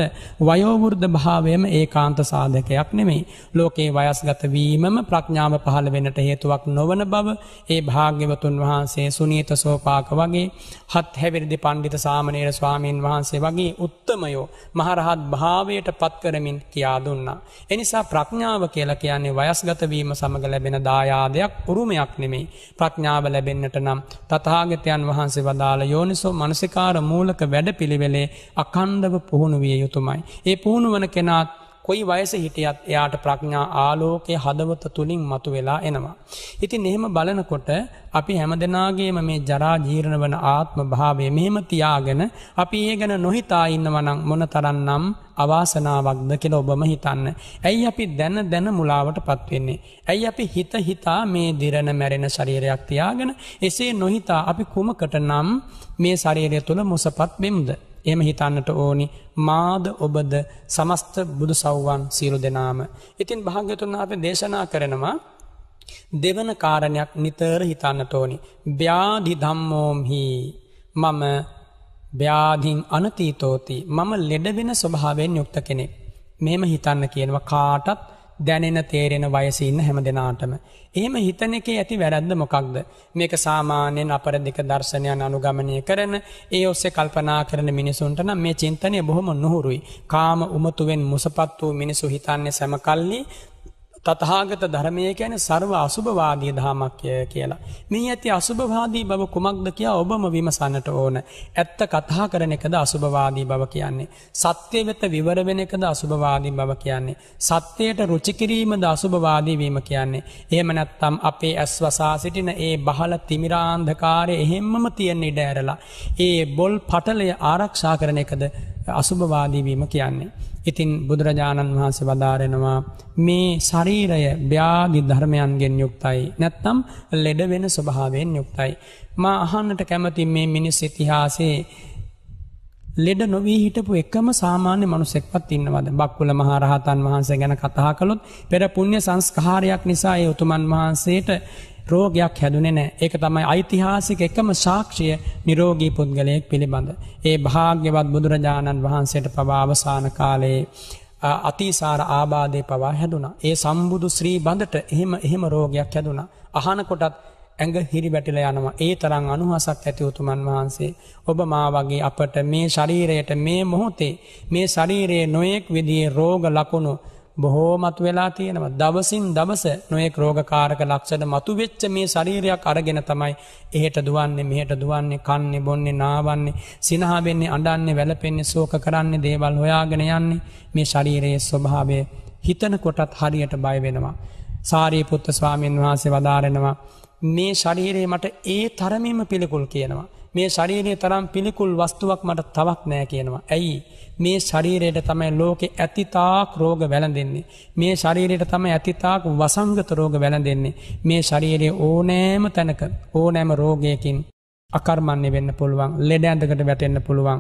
වයෝවෘද්ධ භාවයම ඒ කාන්ත සාධකයක් නෙමේ. ලෝකේ වයස්ගතවීමම ප්‍රඥාව පහළ වෙනට හේතුවක් නොවන බව ඒ භාග්‍යවතුන් වහන්සේ සුනීත සෝපාක වගේ හත් හැවිරිදි පණ්ඩිත සාමනේර ස්වාමීන් වහන්සේ වගේ උත්තමයෝ මහරහත් භාවයට පත්කරමින් කියා දුන්නා. එනිසා ප්‍රඥාව කියලා කියන්නේ වයස්ගතවීම සමඟ ලැබෙන දායාදයක් උරුමයක් නෙමේ. ප්‍රඥාව ලැබෙන්නට නම් තථාගතයන් වහන්සේ වදාළ යෝනිසෝ මනසිකාර මූලක වැඩ පිළිවෙලේ අකණ්ඩව පුහුණු විය යුතුමයි. ඒ පුහුණු වන කෙනාත් කොයි වයස හිටියත් එයාට ප්‍රඥා ආලෝකය හදවත තුළින් මතු වෙලා එනවා. ඉතින් එහෙම බලනකොට අපි හැම දෙනාගේම මේ ජරාජීරණ වන ආත්ම භාවය මෙහෙම තියාගෙන අපි ඒ ගැන නොහිතා ඉන්නවනම් මොන තරන්නම් අවාසනාවක්ද කියලා ඔබම හිතන්න. ඇයි අපි දැන දැන මුලාවට පත්වෙන්නේ. ඇයි අපි හිත හිතා මේ දිරණ මැරෙන ශරීරයක් තියාගෙන එසේ නොහිතා අපි කුමකට නම් මේ ශරීරය තුළ මොසපත් වෙම්ද. එම හිතන්නට ඕනි මාද ඔබද සමස්ත බුදු සව්වන් සියලු දෙනාම. ඉතින් භාග්‍යතුන් අප දේශනා කරනවා දෙවන කාරණයක් නිතර හිතන්න තෝනි. ්‍යාධි ධම්මෝම්හි මම ්‍යාධින් අනතීතෝති මම ලෙඩවෙන ස්වභාවෙන් යුක්ත කෙනෙක්. මෙම හිතන්න කියනවා කාටත් දැනෙන තේරෙන වයසින්න හැම දෙනාටම. එහෙම හිතන එකේ ඇති වැරැද්ද මොකක්ද. මේක සාමාන්‍යයෙන් අපරදික දර්ශනයන් අනුගමනය කරන ඒ ඔස්සේ කල්පනා කරන මිනිසුන්ට නම් මේ චින්තනය බොහොම නොහුරුයි. කාම උමතුවෙන් මුසපත් වූ මිනිසු හිතන්නේ සැමකල්ලි තතහාගත ධර්මය ගැන සර්ව අසුභවාදී දහමක්ය කියලා. මේ ඇති අසුභවාදී බව කුමක්ද කියා ඔබම විමසන්නට ඕන. ඇත්ත කතා කරන එකද අසුභවාදී බව කියන්නේ. සත්‍යය වෙත විවර වෙන එකද අසුභවාදී බව කියන්නේ. සත්‍යයට රුචිකිරීමද අසුභවාදී වීම කියන්නේ. එහෙම නැත්තම් අපේ ඇස් වසා සිටින ඒ බහල තිමිරාන්ධකාරය එහෙම්මම තියෙන්නේ ඉඩ ඇරලා. ඒ බොල් පටලය ආරක්ෂා කරන එකද අසුභවාදී වීම කියන්නේ. ඉතින් බුදුරජාණන් වහන්සේ වදාරෙනවා මේ ශරීරය ්‍යාගි ධර්මයන්ගෙන් යුක්තයි නැත්තම් ලෙඩ වෙන ස්වභාවයෙන් යුක්තයි. මා අහන්නට කැමති මේ මිනිස් ඉතිහාසේ ලෙඩ නොවී හිටපු එකම සාමාන්‍ය මනුසෙක්පත් ඉන්නවද බක්කුල මහරහතන් වහන්සේ ගැන කතා කළොත් පෙර පුුණ්‍ය සංස්කාරයක් නිසා ඒ උතුමන් වහන්සේට රෝගයක් හැදුනේ නෑ. ඒක තමයි ඓතිහාසික එකම සාක්ෂිය නිරෝගී පුද්ගලයෙක් පිළිබඳ. ඒ භාග්‍යවත් බුදුරජාණන් වහන්සේට පවා අවසාන කාලයේ අතිසාර ආබාධය පවා හැදුනා. ඒ සම්බුදු ශ්‍රී බඳට එහෙම එහෙම රෝගයක් හැදුනා. අහනකොටත් ඇඟ හිරි වැටිල යනවා ඒ තරං අනුහසක් ඇති උතුමන් වහන්සේ. ඔබ මා වගේ අපට මේ ශරීරයට මේ මොහොතේ මේ ශරීරයේ නොයෙක් විදිේ රෝග ලකුණු බොහෝමත් වෙලා තියෙනවා දවසින් දවස නොයෙක් රෝගකාරක ලක්ෂණ මතුවෙච්ච මේ ශරීරයක් අරගෙන තමයි එහෙට දුවන්නේ මෙහෙට දුවන්නේ කන්නේ බොන්නේ නාවන්නේ සිනහ වෙන්නේ අඬන්නේ වැළපෙන්නේ ශෝක කරන්නේ දේවල් හොයාගෙන යන්නේ මේ ශරීරයේ ස්වභාවය හිතන කොටත් හරියට බය වෙනවා සාරිපුත්ත ස්වාමීන් වහන්සේ වදාරනවා මේ ශරීරේ මට ඒ තරමින්ම පිළිකුල් කියනවා මේ ශරීරය තරම් පිළිකුල් වස්තුවක් මට තවක් නෑ කියනවා. ඇයි මේ ශරීරයට තමයි ලෝකෙ ඇතිතාක් රෝග වැළඳෙන්නේ. මේ ශරීරයට තමයි ඇතිතාක් වසංගත රෝග වැළඳෙන්නේ. මේ ශරීරයේ ඕනෑම තැනක ඕනෑම රෝගයකින් අකර්මන්නේ වෙන්න පුළුවන්, ලෙඩ ඇඳකට වැටෙන්න පුළුවන්,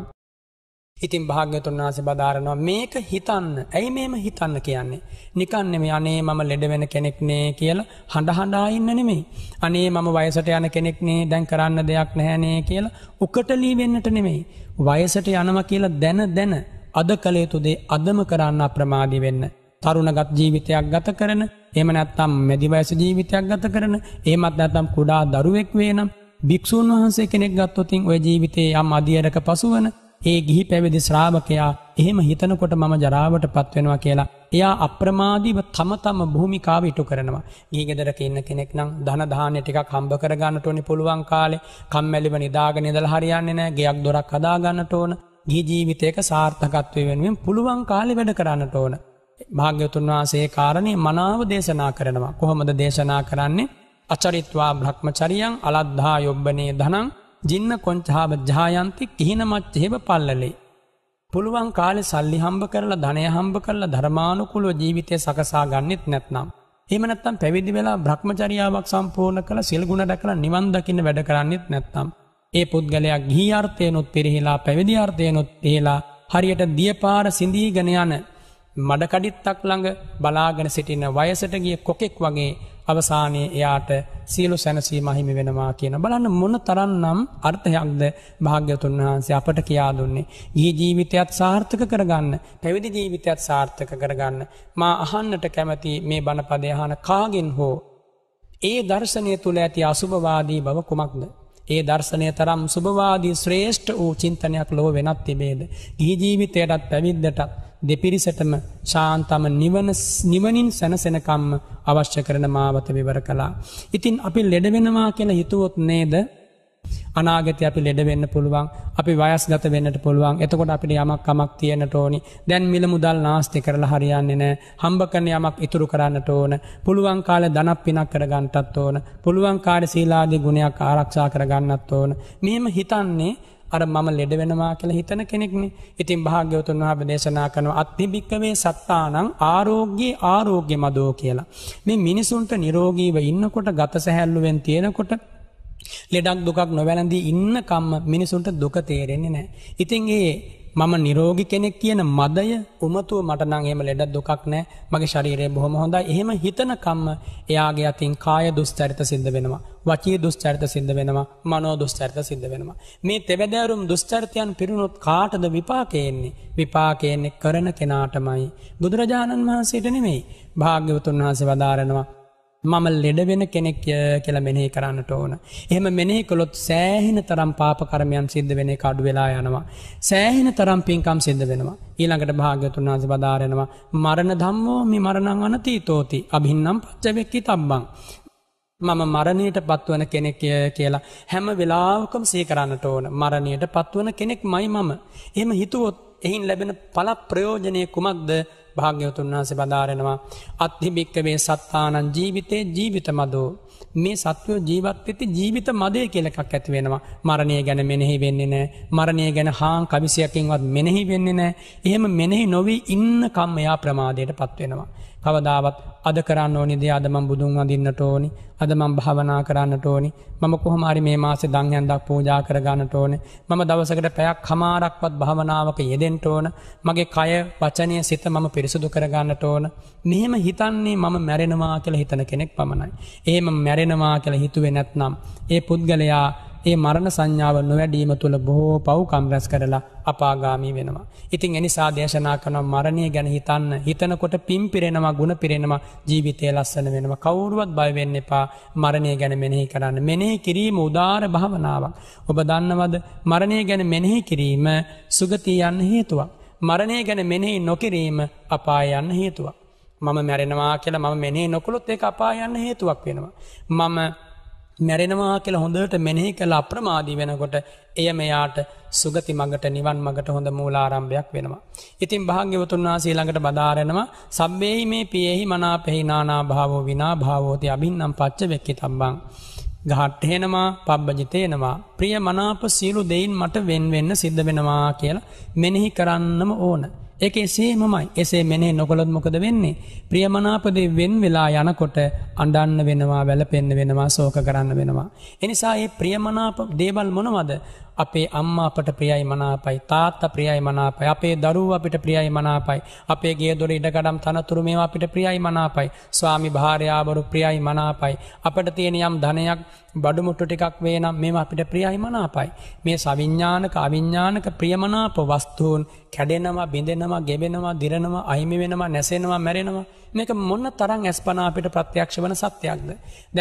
ඉතින් භාග්‍යතුන් වහන්සේ බදාරනවා මේක හිතන්න. ඇයි මේම හිතන්න කියන්නේ? නිකන් නෙමෙයි අනේ මම ලෙඩ වෙන කෙනෙක් නේ කියලා හඬ හඬා ඉන්න නෙමෙයි. අනේ මම වයසට යන කෙනෙක් නේ දැන් කරන්න දෙයක් නැහැ නේ කියලා උකටලී වෙන්නට නෙමෙයි. වයසට යනවා කියලා දැන දැන අද කළ යුතු දේ අදම කරන්න අප්‍රමාදී වෙන්න. තරුණගත ජීවිතයක් ගත කරන, එහෙම නැත්නම් මැදි වයස ජීවිතයක් ගත කරන, එහෙමත් නැත්නම් කුඩා දරුවෙක් වේ නම් භික්ෂුන් වහන්සේ කෙනෙක් ගත්තොතින් ওই ජීවිතයේ යම් අධියරක පසුවන ඒ ගිහි පැවිදි ශ්‍රාවකයා එහෙම හිතනකොට මම ජරාවට පත්වෙනවා කියලා. එයා අප්‍රමාදීව තම තම භූමිකාව ඉටු කරනවා. ගීගෙදරක ඉන්න කෙනෙක් නම් ධන දාහනේ ටිකක් හම්බ කරගන්නට ඕනේ පුළුවන් කාලේ. කම්මැලිව නිදාගෙන ඉඳලා හරියන්නේ නැහැ. ගෙයක් දොරක් හදා ගන්නට ඕන. ගිහි ජීවිතයක සාර්ථකත්වය වෙනුවෙන් පුළුවන් කාලේ වැඩ කරන්නට ඕන. භාග්‍යතුන් වහන්සේ කාරණේ මනාව දේශනා කරනවා. කොහොමද දේශනා කරන්නේ? අචරිත්වා භ්‍රමචරියං අලද්ධා යොබ්බනේ ධනං ජින්න කොංචාාව ජායන්ති කිහිනමච්චහෙබ පල්ලලේ. පුළුවන් කාලෙ සල්ලි හම්බ කරලා ධනය හම්බ කරලා ධර්මානුකුලෝ ජීවිතය සකසා ගන්නෙත් නැත්නම්. එමනත්තම් පැවිදි වෙලා බ්‍රහ්මචරියාවක් සම්පූර්ණ කළ සිල්ගුණ දැකළ නිවන්දකින්න වැඩ කරන්නෙත් නැත්තම්. ඒ පුද්ගලයක් ගී අර්ථයනුත් පිරිහිලා පැවිදි අර්ථයනුත් පෙහිලා හරියට දියපාර සිඳීගෙන යන මඩකඩිත්තක් ළඟ බලාගෙන සිටින වයසට ගිය කොකෙක් වගේ අවසානයේ එයාට සියලු සැනසීම අහිමි වෙනවා කියන බලන්න මොන තරන්නම් අර්ථයක්ද භාග්‍යතුන් වහන්සේ අපට කියා දුන්නේ. ගිහි ජීවිතයත් සාර්ථක කරගන්න, පැවිදි ජීවිතයත් සාර්ථක කරගන්න. මා අහන්නට කැමති මේ බණපදය අහන කාගෙන් හෝ ඒ දර්ශනය තුල ඇති අසුභවාදී බව කුමක්ද? ඒ දර්ශනය තරම් සුභවාදී ශ්‍රේෂ්ඨ වූ චින්තනයක් ලොව වෙනත් තිබේද. ගිහි ජීවිතයටත් පැවිද්දටත් දෙපිරිසටම ශාන්තම නිවනින් සැනසෙනකම්ම අවශ්‍ය කරන මාවත විවර කලා. ඉතින් අපි ලෙඩවෙනවා කියෙන යුතුවොත් නේද අනාගත අපි ලෙඩවෙන්න පුළුවන් අපි වයස් ගත වෙන්නට පුළුවන් එතකොට අපිට යමක් කමක් තියෙනට ඕනි දැන් මිල මුදල් නාස්ති කරලා හරියන්නේ නෑ හම්බකන යමක් ඉතුරු කරන්නට ඕන පුළුවන් කාල දනක් පිනක් කරගන්නටත් ඕන පුළුවන් කාඩ සීලාදී ගුණයක් ආරක්ෂා කරගන්නත් ඕන මෙහෙම හිතන්නේ අර මම ලෙඩ වෙනවා කියල හිතන කෙනෙක්නේ ඉතින් භාග්‍යවතුන් වහ දේශනා කනු අත්තිභික්කවේ සත්තානං ආරෝග්‍යයේ ආරෝග්‍ය මදෝ කියලා. මේ මිනිසුන්ට නිරෝගීව ඉන්නකොට ගත සැහැල්ලුවෙන් තියෙනකොට ලෙඩක් දුකක් නොවැලඳී ඉන්නකම්ම මිනිසුන්ට දුක තේරෙන්නේ නෑ. ඉතින් ඒ මම නිරෝගි කෙනෙක් කියන මදය උමතුව මටනං එම ලෙඩ දුකක් නෑ මගේ ශරීරය බොහොම හොඳයි එහෙම හිතනකම්ම එයාගේ අතින් කාය දුස්තරිත සිද්ධ වෙනවා වචී දුස්්චර්ත සිද්ධ වෙනවා මනෝ දුස්්චර්ත සිද්ධ වෙනවා. මේ තෙබදෑරුම් දුස්්චර්තයන් පිරුණුත් කාටද විපාකයෙන්නේ විපාකයෙන්නේ කරන කෙනාටමයි. බුදුරජාණන් වහන්සේට නෙමෙයි භාග්‍යවතුන් වහන්සේ වදාරනවා. මම ලෙඩවෙන කෙනෙක් කියල මෙනෙහි කරන්නට ඕන. එහම මෙනෙහි කොළොත් සෑහින තරම් පාපකරමයන් සිද්ධ වෙන කඩු වෙලා යනවා. සෑහින තරම් පින්කම් සිද්ධ වෙනවා. ඊළඟට භාග්‍යතුන් වහස බදාරෙනවා මරණ ධම්මෝ මි මරණං අනතී තෝති අභින්නම් පච්චවෙක්කි තබ්බං මම මරණයට පත්වන කෙනෙක් කියලා හැම වෙලාවකම සීකරන්නට ඕන මරණයට පත්වන කෙනෙක් මයි මම. එහෙම හිතුවොත් එහින් ලැබෙන පල ප්‍රයෝජනය කුමක්ද භාග්‍යවතුන් වහන්සේ බදාරෙනවා. අත්හිභික්කවේ සත්තානන් ජීවිතය ජීවිත මදෝ. මේ සත්වයෝ ජීවත්වෙති ජීවිත මදය කියලකක් ඇති වෙනවා මරණය ගැන මෙනෙහි වෙන්නේ නෑ මරණය ගැන හා කවිසියකින්වත් මෙනෙහි වෙන්නේ නෑ එහෙම මෙනෙහි නොවී ඉන්න කම්මයා ප්‍රමාදයට පත්වෙනවා. කවදාවත් අද කරන්න ඕනි දේ අදම බුදුන් වඳන්නට ඕනි අදමම් භාවනා කරන්නට ඕනි මම කොහොම හරි මේ මාසේ දංයන්දක් පූජා කරගන්නට ඕනේ මම දවසකට පැයක් හමාරක්වත් භාවනාවක යෙදෙන්ට ඕන මගේ කය වචනය සිත මම පිරිසුදු කරගන්නට ඕන මෙහෙම හිතන්නේ මම මැරෙනවා කියලා හිතන කෙනෙක් පමණයි. එහෙම මැරෙනවා කියලා හිතුවේ නැත්නම් ඒ පුද්ගලයා ඒ මරණ සංඥාව නොවැඩීම තුළ බොහෝ පව්කම් රැස් කරලා අපාගාමී වෙනවා. ඉතින් එනිසා දේශනා කරන මරණය ගැන හිතන්න හිතනකොට පිම් පිරෙනවා ගුණ පිරෙනවා ජීවිතය ලස්සන වෙනවා කවුරුවත් බයවෙන්න එපා මරණය ගැන මෙනෙහි කරන්න. මෙනෙහි කිරීම උදාර භාවනාවක්. ඔබ දන්නවද මරණය ගැන මෙනෙහි කිරීම සුගතියන්න හේතුවක්. මරණය ගැන මෙනෙහි නොකිරීම අපායන්න හේතුවක්. මම මැරෙනවා කියලා මම මෙනේ නොකොළොත් ඒ අපායන්න හේතුවක් වෙනවා. මම මැරෙනවා කියලා හොඳට මෙනෙහි කළ අප්‍රමාදී වෙනකොට එය මෙයාට සුගති මඟට නිවන් මඟට හොඳ මූලාරම්භයක් වෙනවා. ඉතින් භාග්‍යවතුන් වහන්සේ ළඟට බදාරනවා සබ්බේහි මේ පියෙහි මනාපෙහි නානා භාවෝ විනා භාවෝති අභින්නම් පච්ච වෙක්කිතබ්බං. ගහට්ඨේනවා පබ්බජිතේනවා ප්‍රිය මනාප සීලු දෙයින් මට වෙන් වෙන්න සිද්ධ වෙනවා කියලා මෙනෙහි කරන්නම ඕන. ඒක එසේමමයි. එසේ මෙනේ නොකොලොත් මොකද වෙන්නේ? ප්‍රියමනාපදේ වෙන් වෙලා යනකොට අඬන්න වෙනවා, වැළපෙන්න වෙනවා, ශෝක කරන්න වෙනවා. එනිසා මේ ප්‍රියමනාප දේවල් මොනවද? අපේ අම්මා අපට ප්‍රියයි මනාපයි තාත්තා ප්‍රියයි මනාපයි අපේ දරුවා අපිට ප්‍රියයි මනාපයි අපේ ගේ දොර ඉඩකඩම් තනතුරු මේවා අපිට ප්‍රියයි මනාපයි ස්වාමි භාර්යාවරු ප්‍රියයි මනාපයි අපට තියෙන යම් ධනයක් බඩු මුට්ටු ටිකක් වේ නම් මේවා අපිට ප්‍රියයි මනාපයි මේ සවිඥානික අවිඥානික ප්‍රියමනාප වස්තුන් කැඩෙනවා බිඳෙනවා ගෙවෙනවා දිරනවා අහිමි වෙනවා නැසෙනවා මැරෙනවා මේක මොන තරම් ඇස්පනා අපිට ප්‍රත්‍යක්ෂ වන සත්‍යයක්ද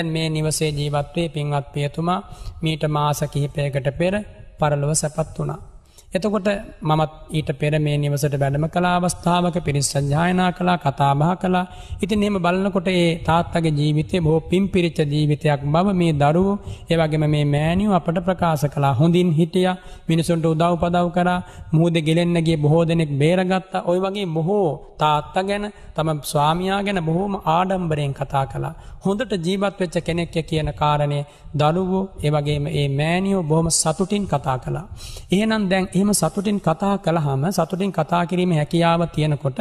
දැන් මේ නිවසේ ජීවත් වේ පින්වත් පියතුමා මීට මාස කිහිපයකට පෙර පරලොව සැපත් වනා. එතකොට මමත් ඊට පෙර මේ නිවසට වැඩම කලා අවස්ථාවක පිරිස් සංජායනා කලා කතාබා කලා ඉතින් එම බලන්නකොට ඒ තාත්තගේ ජීවිතය බෝ පින් පිරිච්ච ජීවිතයක් බව මේ දරුවෝ ඒවගේම මේ මෑනියු අපට ප්‍රකාශ කලා හොඳින් හිටිය මිනිසුන්ට උදව් පදව් කරා මුහද ගෙලෙන්න්නගේ බොහෝ දෙනෙක් බේරගත්තා ඔය වගේ බොහෝ තාත්තා ගැන තම ස්වාමයා ගැන බොහෝම ආඩම්බරයෙන් කතා කලා. හොඳට ජීවත් වෙච්ච කෙනෙක්ය කියන කාරණය දරුවෝ ඒවගේම ඒ මෑනිියෝ බොහොම සතුටින් කතා කලා. ඒනම් දැන් එහම එහෙම සතුටින් කතා කළාම සතුටින් කතා කිරීමේ හැකියාව තියෙනකොට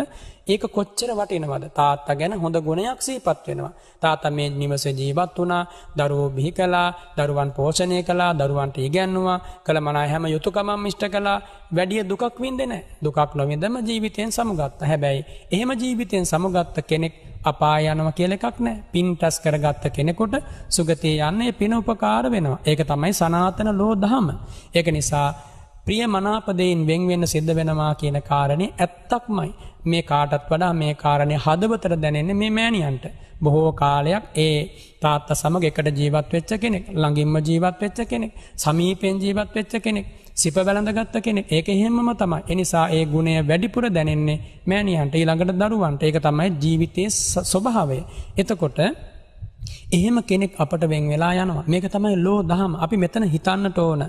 ඒක කොච්චර වටිනවද තාත්තා ගැන හොඳ ගුණයක් සිහිපත් වෙනවා තාත්තා මේ නිවසේ ජීවත් වුණා දරුවෝ බිහි කළා දරුවන් පෝෂණය කළා දරුවන්ට ඉගැන්නුවා කළමනා හැම යුතුයකමම් ඉෂ්ට කළා වැඩි දුකක් වින්දේ නැහැ දුකක් නොවින්දම ජීවිතයෙන් සමුගත්තා හැබැයි එහෙම ජීවිතයෙන් සමුගත්ත කෙනෙක් අපාය යනවා කියලා එකක් නැහැ. පින් රැස් කරගත්ත කෙනෙකුට සුගතිය යන්නේ පින උපකාර වෙනවා. ඒක තමයි සනාතන ලෝ දහම. ඒක නිසා ප්‍රිය මනාපදයෙන් වෙන්වෙන්න සිද්ධ වෙනවා කියන කාරණේ ඇත්තක්මයි. මේ කාටත් වඩා මේ කාරණය හදවතට දැනෙන්නේ මේ මෑණියන්ට. බොහෝ කාලයක් ඒ තාත්ත සමග එකට ජීවත් වෙච්ච කෙනෙක්, ළඟින්ම ජීවත් වෙච්ච කෙනෙක්, සමීපෙන් ජීවත් වෙච්ච කෙනෙක්, සිප වැළඳගත්ත කෙනෙක්. ඒක හැමම තමයි. ඒ නිසා ඒ ගුණය වැඩිපුර දැනෙන්නේ මෑණියන්ට, ඊළඟට දරුවන්ට. ඒක තමයි ජීවිතයේ ස්වභාවය. එතකොට එහෙම කෙනෙක් අපට වෙන් වෙලා යනවා. මේක තමයි ලෝ දහම. අපි මෙතන හිතන්නට ඕන.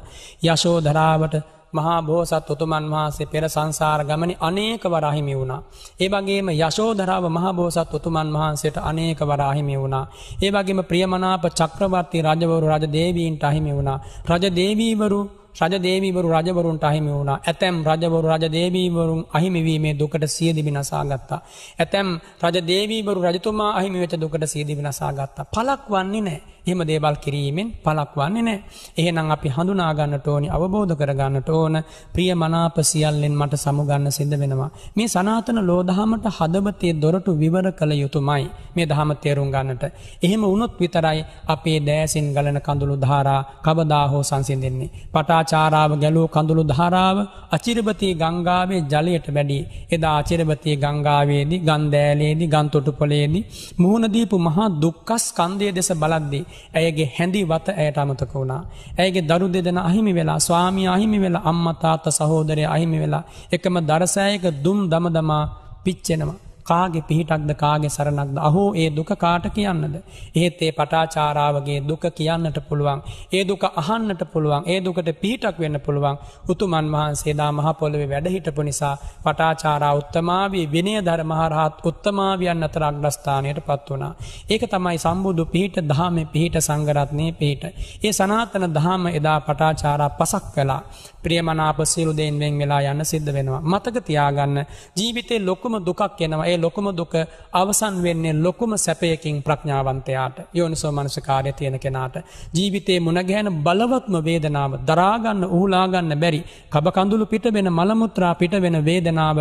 යශෝදරාවට මහා බෝසත් උතුමන් වහන්සේ පෙර සංසාර ගමනි අනේක වරහිමි වුණා. ඒ වගේම යශෝදරාව මහා බෝසත් උතුමන් වහන්සේට අනේක වරහිමි වුණා. ඒ වගේම ප්‍රියමනාප චක්‍රවර්ති රජවරු රජ දේවීන්ට අහිමි වුණා. රජ දේවීවරු රජ දේවීවරු රජවරුන්ට අහිමි වුණා. ඇතැම් රජවරු රජ දේවීවරුන් අහිමි වීමේ දුකට සියදිවි නසා ගත්තා. ඇතැම් රජ දේවීවරු රජතුමා අහිමි වෙච්ච දුකට සියදිවි නසා ගත්තා. පළක් වන්නේ නැහැ. හෙම දේවල් කිරීමෙන් පලක් වන්නේ නෑ. එහෙනම් අපි හඳුනාගන්නට ඕනි අවබෝධ කරගන්නට ඕන ප්‍රිය මනාප සියල්ලෙන් මට සමුගන්න සිද්ධ වෙනවා. මේ සනාතන ලෝදහමට හදවතේ දොරටු විවර කළ යුතුමයි මේ දහම තේරුම් ගන්නට. එහෙම වුණොත් විතරයි අපේ දෑසින් ගලන කඳුළු ධාරා කවදා හෝ සංසිඳෙන්නේ. පටාචාරාව ගැලූ කඳුළු ධාරාව අචිරබතී ගංගාවේ ජලයට වැඩි. එදා අචිරබතී ගංගාවේදී ගන්දෑලේදී ගන්තොටුපලේදී මුහුණදීපු මහා දුක්කස් කන්දය දෙස බලද්දී. ඇයගේ හැඳි වත ඇයට අමතක වුණා. ඇයගේ දරු දෙදෙන අහිමි වෙලා ස්වාමී අහිමි වෙලා අම්මතාත්ත සහෝදරය අහිමි වෙලා එකම දරසෑයක දුම් දමදමා පිච්චෙනවා. කාගේ පිහිටක්ද කාගේ සරණක්ද අහෝ ඒ දුක කාට කියන්නද. ඒත් ඒ පටාචාරාවගේ දුක කියන්නට පුළුවන්. ඒ දුක අහන්නට පුළුවන් ඒ දුකට පිහිටක් වෙන්න පුළුවන් උතුමන් වහන්සේදා මහපොළොවේ වැඩහිටපු නිසා පටාචාරා උත්තමාවී විනය ධර්මහරහත් උත්තමාවියන් අතර අග්‍රස්ථානයට පත් වනා. ඒක තමයි සම්බුදු පිහිට දහම පිහිට සංගරත්නය පිහිට. ඒ සනාතන දහම එදා පටාචාරා පසක් කලා ප්‍රියමනාප සිරුදෙන්වෙන් වෙලා යන්න සිද්ධ වෙනවා. මතක තියාගන්න ජීවිතේ ලොකුම දුකක් එනවා ඒ ලෝකයේ ලොකුම දුක අවසන් වෙන්නේ ලොකුම සැපයකින් ප්‍රඥාවන්තයාට යෝනිසෝ මනසකාරය තියෙන කෙනාට ජීවිතේ මුණගැහෙන බලවත්ම වේදනාව දරාගන්න උහුලාගන්න බැරි කබකඳුළු පිට වෙන මලමුත්‍රා පිට වෙන වේදනාව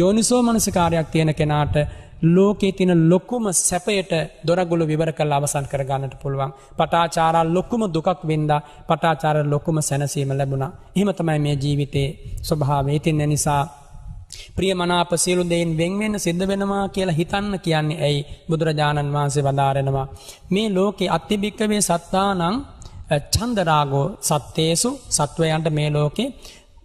යෝනිසෝ මනසකාරයක් තියෙන කෙනාට ලෝකේ තින ලොකුම සැපයට දොරගුළු විවර කල් අවසන් කරගන්නට පුළුවන්. පටාචාරා ලොකුම දුකක් වෙන්දා පටාචාර ලොකුම සැනසීම ලැබුණා. එහෙම තමයි මේ ජීවිතේ ස්වභාවේ තින්න නිසා ප්‍රියමනාප සියලු දෙයින් වෙන් වෙන්න සිද්ධ වෙනවා කියලා හිතන්න කියන්නේ ඇයි බුදුරජාණන් වහන්සේ වදාරනවා මේ ලෝකේ අතිබික්කවේ සත්තානං චන්දරාගෝ සත්තේසු සත්වයන්ට මේ ලෝකේ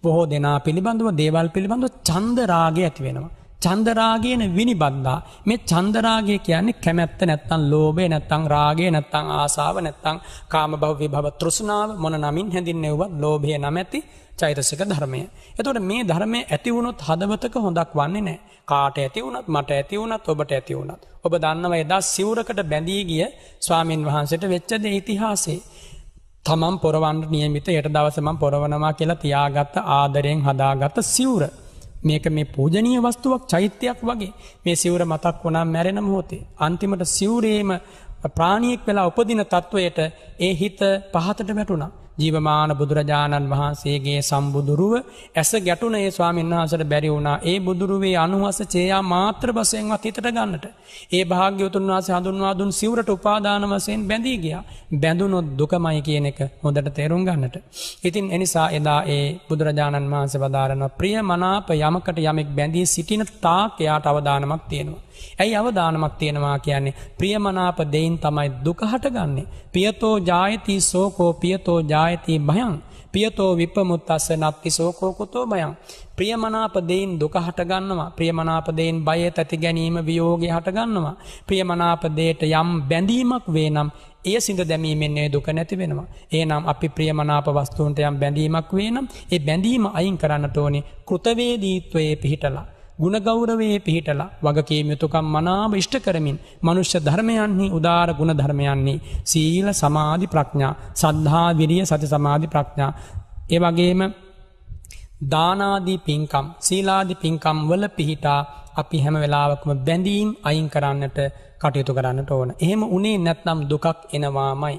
බොහෝ දෙනා පිළිබඳව දේවල් පිළිබඳව චන්දරාගය ඇති වෙනවා චන්දරාගයන විනිබන්දා මේ චන්දරාගය කියන්නේ කැමැත්ත නැත්තං ලෝබේ නැත්තං රාගේ නැත්තං ආසාාව නැත්තං කාම භව්‍ය භව තෘෂනාව මොන නමින් හැඳින්නෙව්වත් ලෝබය නමැති චෛතසික ධර්මය. එතොට මේ ධර්මය ඇතිවුණොත් හදවතක හොඳක් වන්නේ නෑ කාට ඇතිවුණත් මට ඇතිවුණත් ඔබට ඇතිවුණත්. ඔබ දන්නව එදා සිවරකට බැඳී ගිය ස්වාමීන් වහන්සට වෙච්චද ඉතිහාසේ. තමම් පොරවන්ට නියමිත යට දවසමම් පොරවනවා කියලා තියාගත්ත ආදරයෙන් හදාගත්ත සිවර. මේක මේ පූජනීය වස්තුවක් චෛත්‍යයක් වගේ මේ සිවුර මතක් වුණා මැරෙන මොහොතේ අන්තිමට සිවුරේම ප්‍රාණියෙක් වෙලා උපදින තත්වයට ඒ හිත පහතට වැටුණා. ජීවමාන බුදුරජාණන් වහන්සේගේ සම්බුදුරුව ඇස ගැටුන ඒ ස්වාමීන් වහන්සට බැරි වුණා ඒ බුදුරුවේ අනුවස චේයා මාත්‍ර වසයෙන්වත් හිතට ගන්නට. ඒ භාග්‍යවතුන් වහස හඳුන්වා දුන් සිවරට උපාදාන වසයෙන් බැඳී ගියා. බැඳුනොත් දුකමයි කියන එක හොඳට තේරුම් ගන්නට. ඉතින් එනිසා එදා ඒ බුදුරජාණන් වහන්සේ වදාරන ප්‍රිය මනාප යමකට යමෙක් බැඳී සිටින තාක් එයාට අවදානමක් තියෙනවා. ඇයි අවධානමක් තියෙනවා කියන්නේ ප්‍රියමනාප දෙයින් තමයි දුක හටගන්නේ. පියතෝ ජායති සෝකෝ පියතෝ ජායති භයං. පියතෝ විපමුත්තස්ස නත්ති සෝකෝ කුතෝ භයං. ප්‍රියමනාප දෙයින් දුක හටගන්නවා. ප්‍රියමනාප දෙයින් බය තැති ගැනීම වියෝගය හටගන්නවා. ප්‍රියමනාප දෙයට යම් බැඳීමක් වේ නම් ඒ සිඳ දැමීමෙන්නේ දුක නැති වෙනවා. ඒනම් අපි ප්‍රියමනාප වස්තුන්ට යම් බැඳීමක් වේ නම් ඒ බැඳීම අයින් කරන්නට ඕනේ කෘතවේදීත්වයේ පිහිටලා. ගුණගෞරවයේ පිහිටලා වගකීම් යුතුකම් මනාව ඉෂ්ට කරමින් මනුෂ්‍ය ධර්මයන්හි උදාර ගුණ ධර්මයන්හි සීල සමාධි ප්‍රඥා සද්ධා විරිය සති සමාධි ප්‍රඥා ඒ වගේම දානාදී පින්කම් සීලාදී පින්කම් වල පිහිටා අපි හැම වෙලාවකම බැඳීම් අයින් කරන්නට කටයුතු කරන්නට ඕන. එහෙම උනේ නැත්නම් දුකක් එනවාමයි.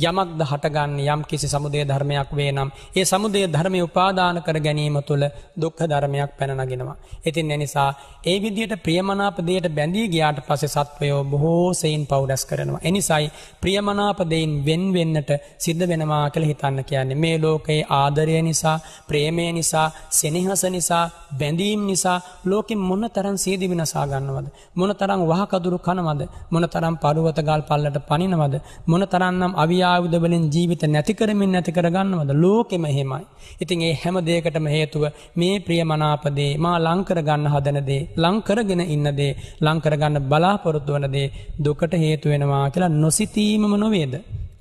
යමක්ද හටගන්න යම් කිසි සමුදය ධර්මයක් වේ නම් ඒ සමුදය ධර්මය උපාදාන කර ගැනීම තුළ දුක්හ ධර්මයක් පැනනගෙනවා. ඉතින් එනිසා ඒ විදියට ප්‍රියමනාපදයට බැඳී ගයාට පසෙ සත්වයෝ බොහෝසයින් පෞඩස් කරනවා. එනිසයි ප්‍රියමනාපදයෙන් වෙන්වෙන්නට සිද්ධ වෙනවා කළ හිතන්න කියන්නේ. මේ ලෝකයේ ආදරය නිසා ප්‍රේමය නිසා සෙනෙහස නිසා බැඳීම් නිසා ලෝකෙ මොන්න තරන් සේදි වෙනසා ගන්නවද. මොන තරම් වහකදුරු කනවද මොන තරම් පරුවතගල් පල්ලට පනිනවද මොන තරන්නම් අවිය ආයුධ වලින් ජීවිත නැති කරමින් නැති කරගන්නවද ලෝකෙම එහෙමයි. ඉතින් ඒ හැම දෙයකටම හේතුව මේ ප්‍රියමනාප දේ මා ලං කරගන්න හදන දේ ලං කරගෙන ඉන්න දේ ලං කරගන්න බලාපොරොත්තු වන දේ දුකට හේතු වෙනවා කියලා නොසිතීමම නොවේද?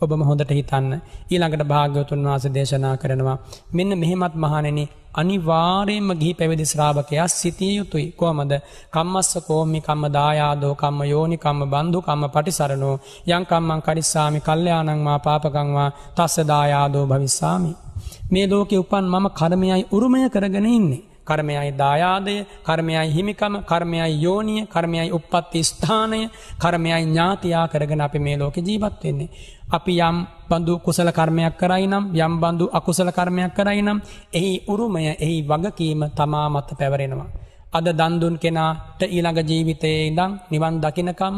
ඔබම හොඳට හිතන්න ඊළඟට භාග්‍යවතුන් වහස දේශනා කරනවා මෙන්න මෙහෙමත් මහණෙන අනිවාර්යෙන්ම ගිහි පැවිදි ශ්‍රාවකයා සිතිය යුතුයි කොහමද කම්මස්ස කෝමි කම්ම දායාදෝ කම්ම යෝනි කම්ම බන්දු කම්ම පටිසරණෝ යං කම්මං කරිස්සාමි කල්යාණං මා පාපකං වා තස්ස දායාදෝ භවිස්සාමි මේ ලෝකේ උපන් මම කර්මයයි උරුමය කරගෙන ඉන්නේ කර්මයයි දායාදය කර්මයයි හිමිකම කර්මයයි යෝනිය කර්මයයි උප්පත්ති ස්ථානය කර්මයයි ඥාතියා කරගෙන අපි මේ ලෝක ජීවත් වෙන්නේ. අපි යම් බඳු කුසල කර්මයක් කරයි නම් යම් බඳු අකුසල කර්මයක් කරයි නම් එහි උරුමය එහි වගකීම තමා මත පැවරෙනවා. අද දන්දුන් කෙනාට ඊළඟ ජීවිතයේ ඉඳං නිවන් දකිනකම්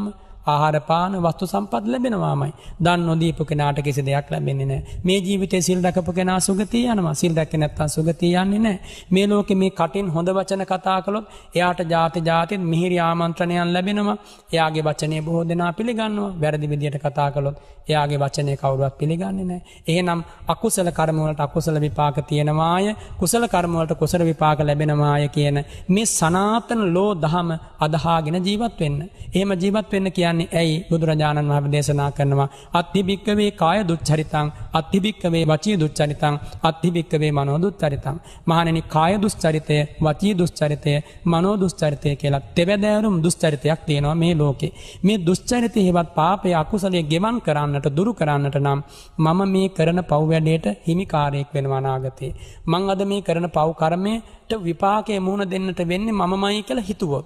ආහාරපාන වස්තු සම්පත් ලැබෙනවාමයි. දන් නොදීපු කෙනාට කිසි දෙයක් ලැබෙන්නේ නැහැ. මේ ජීවිතේ සිල් රැකපු කෙනා සුගතිය යනවා. සිල් රැකේ නැත්තම් සුගතිය යන්නේ නැහැ. මේ ලෝකේ මේ කටින් හොඳ වචන කතා කළොත් එයාට ಜಾති ಜಾතිත් මිහිරි ආමන්ත්‍රණයන් ලැබෙනවා. එයාගේ වචනේ බොහෝ දෙනා පිළිගන්නවා. වැරදි විදියට කතා කළොත් එයාගේ වචනේ කවුරුවත් පිළිගන්නේ නැහැ. එහෙනම් අකුසල කර්ම වලට අකුසල විපාක තියෙනවාය. කුසල කර්ම වලට කුසල විපාක ලැබෙනවාය කියන මේ සනාතන ලෝ දහම අදහාගෙන ජීවත් වෙන්න. එහෙම ජීවත් වෙන්න කියන්නේ කියන්නේ ඇයි බුදුරජාණන් වහම දේශනා කරනවා. අත්තිභික්කවේ කාය දුච්චරිතං අත්තිභික්කවේ වචී දුච්චරිතං අත්තිභික්කවේ මනෝ දුච්චරිතං. මහණනි කාය දුස්චරිතය වචී දුස්චරිතය මනෝ දුස්චරිතය කියලා තෙබදෑරුම් දුස්චරිතයක් තියෙනවා මේ ලෝකේ. මේ දුස්චරිත හෙවත් පාපය අකුසලයේ ගෙවන් කරන්නට දුරු කරන්නට නම් මම මේ කරන පව් වැඩේට හිමිකාරයෙක් වෙනවා අනාගතේ. මං අද මේ කරන පව් කර්මයට විපාකයේ මුහුණ දෙන්නට වෙන්නේ මමමයි කියලා හිතුවොත්.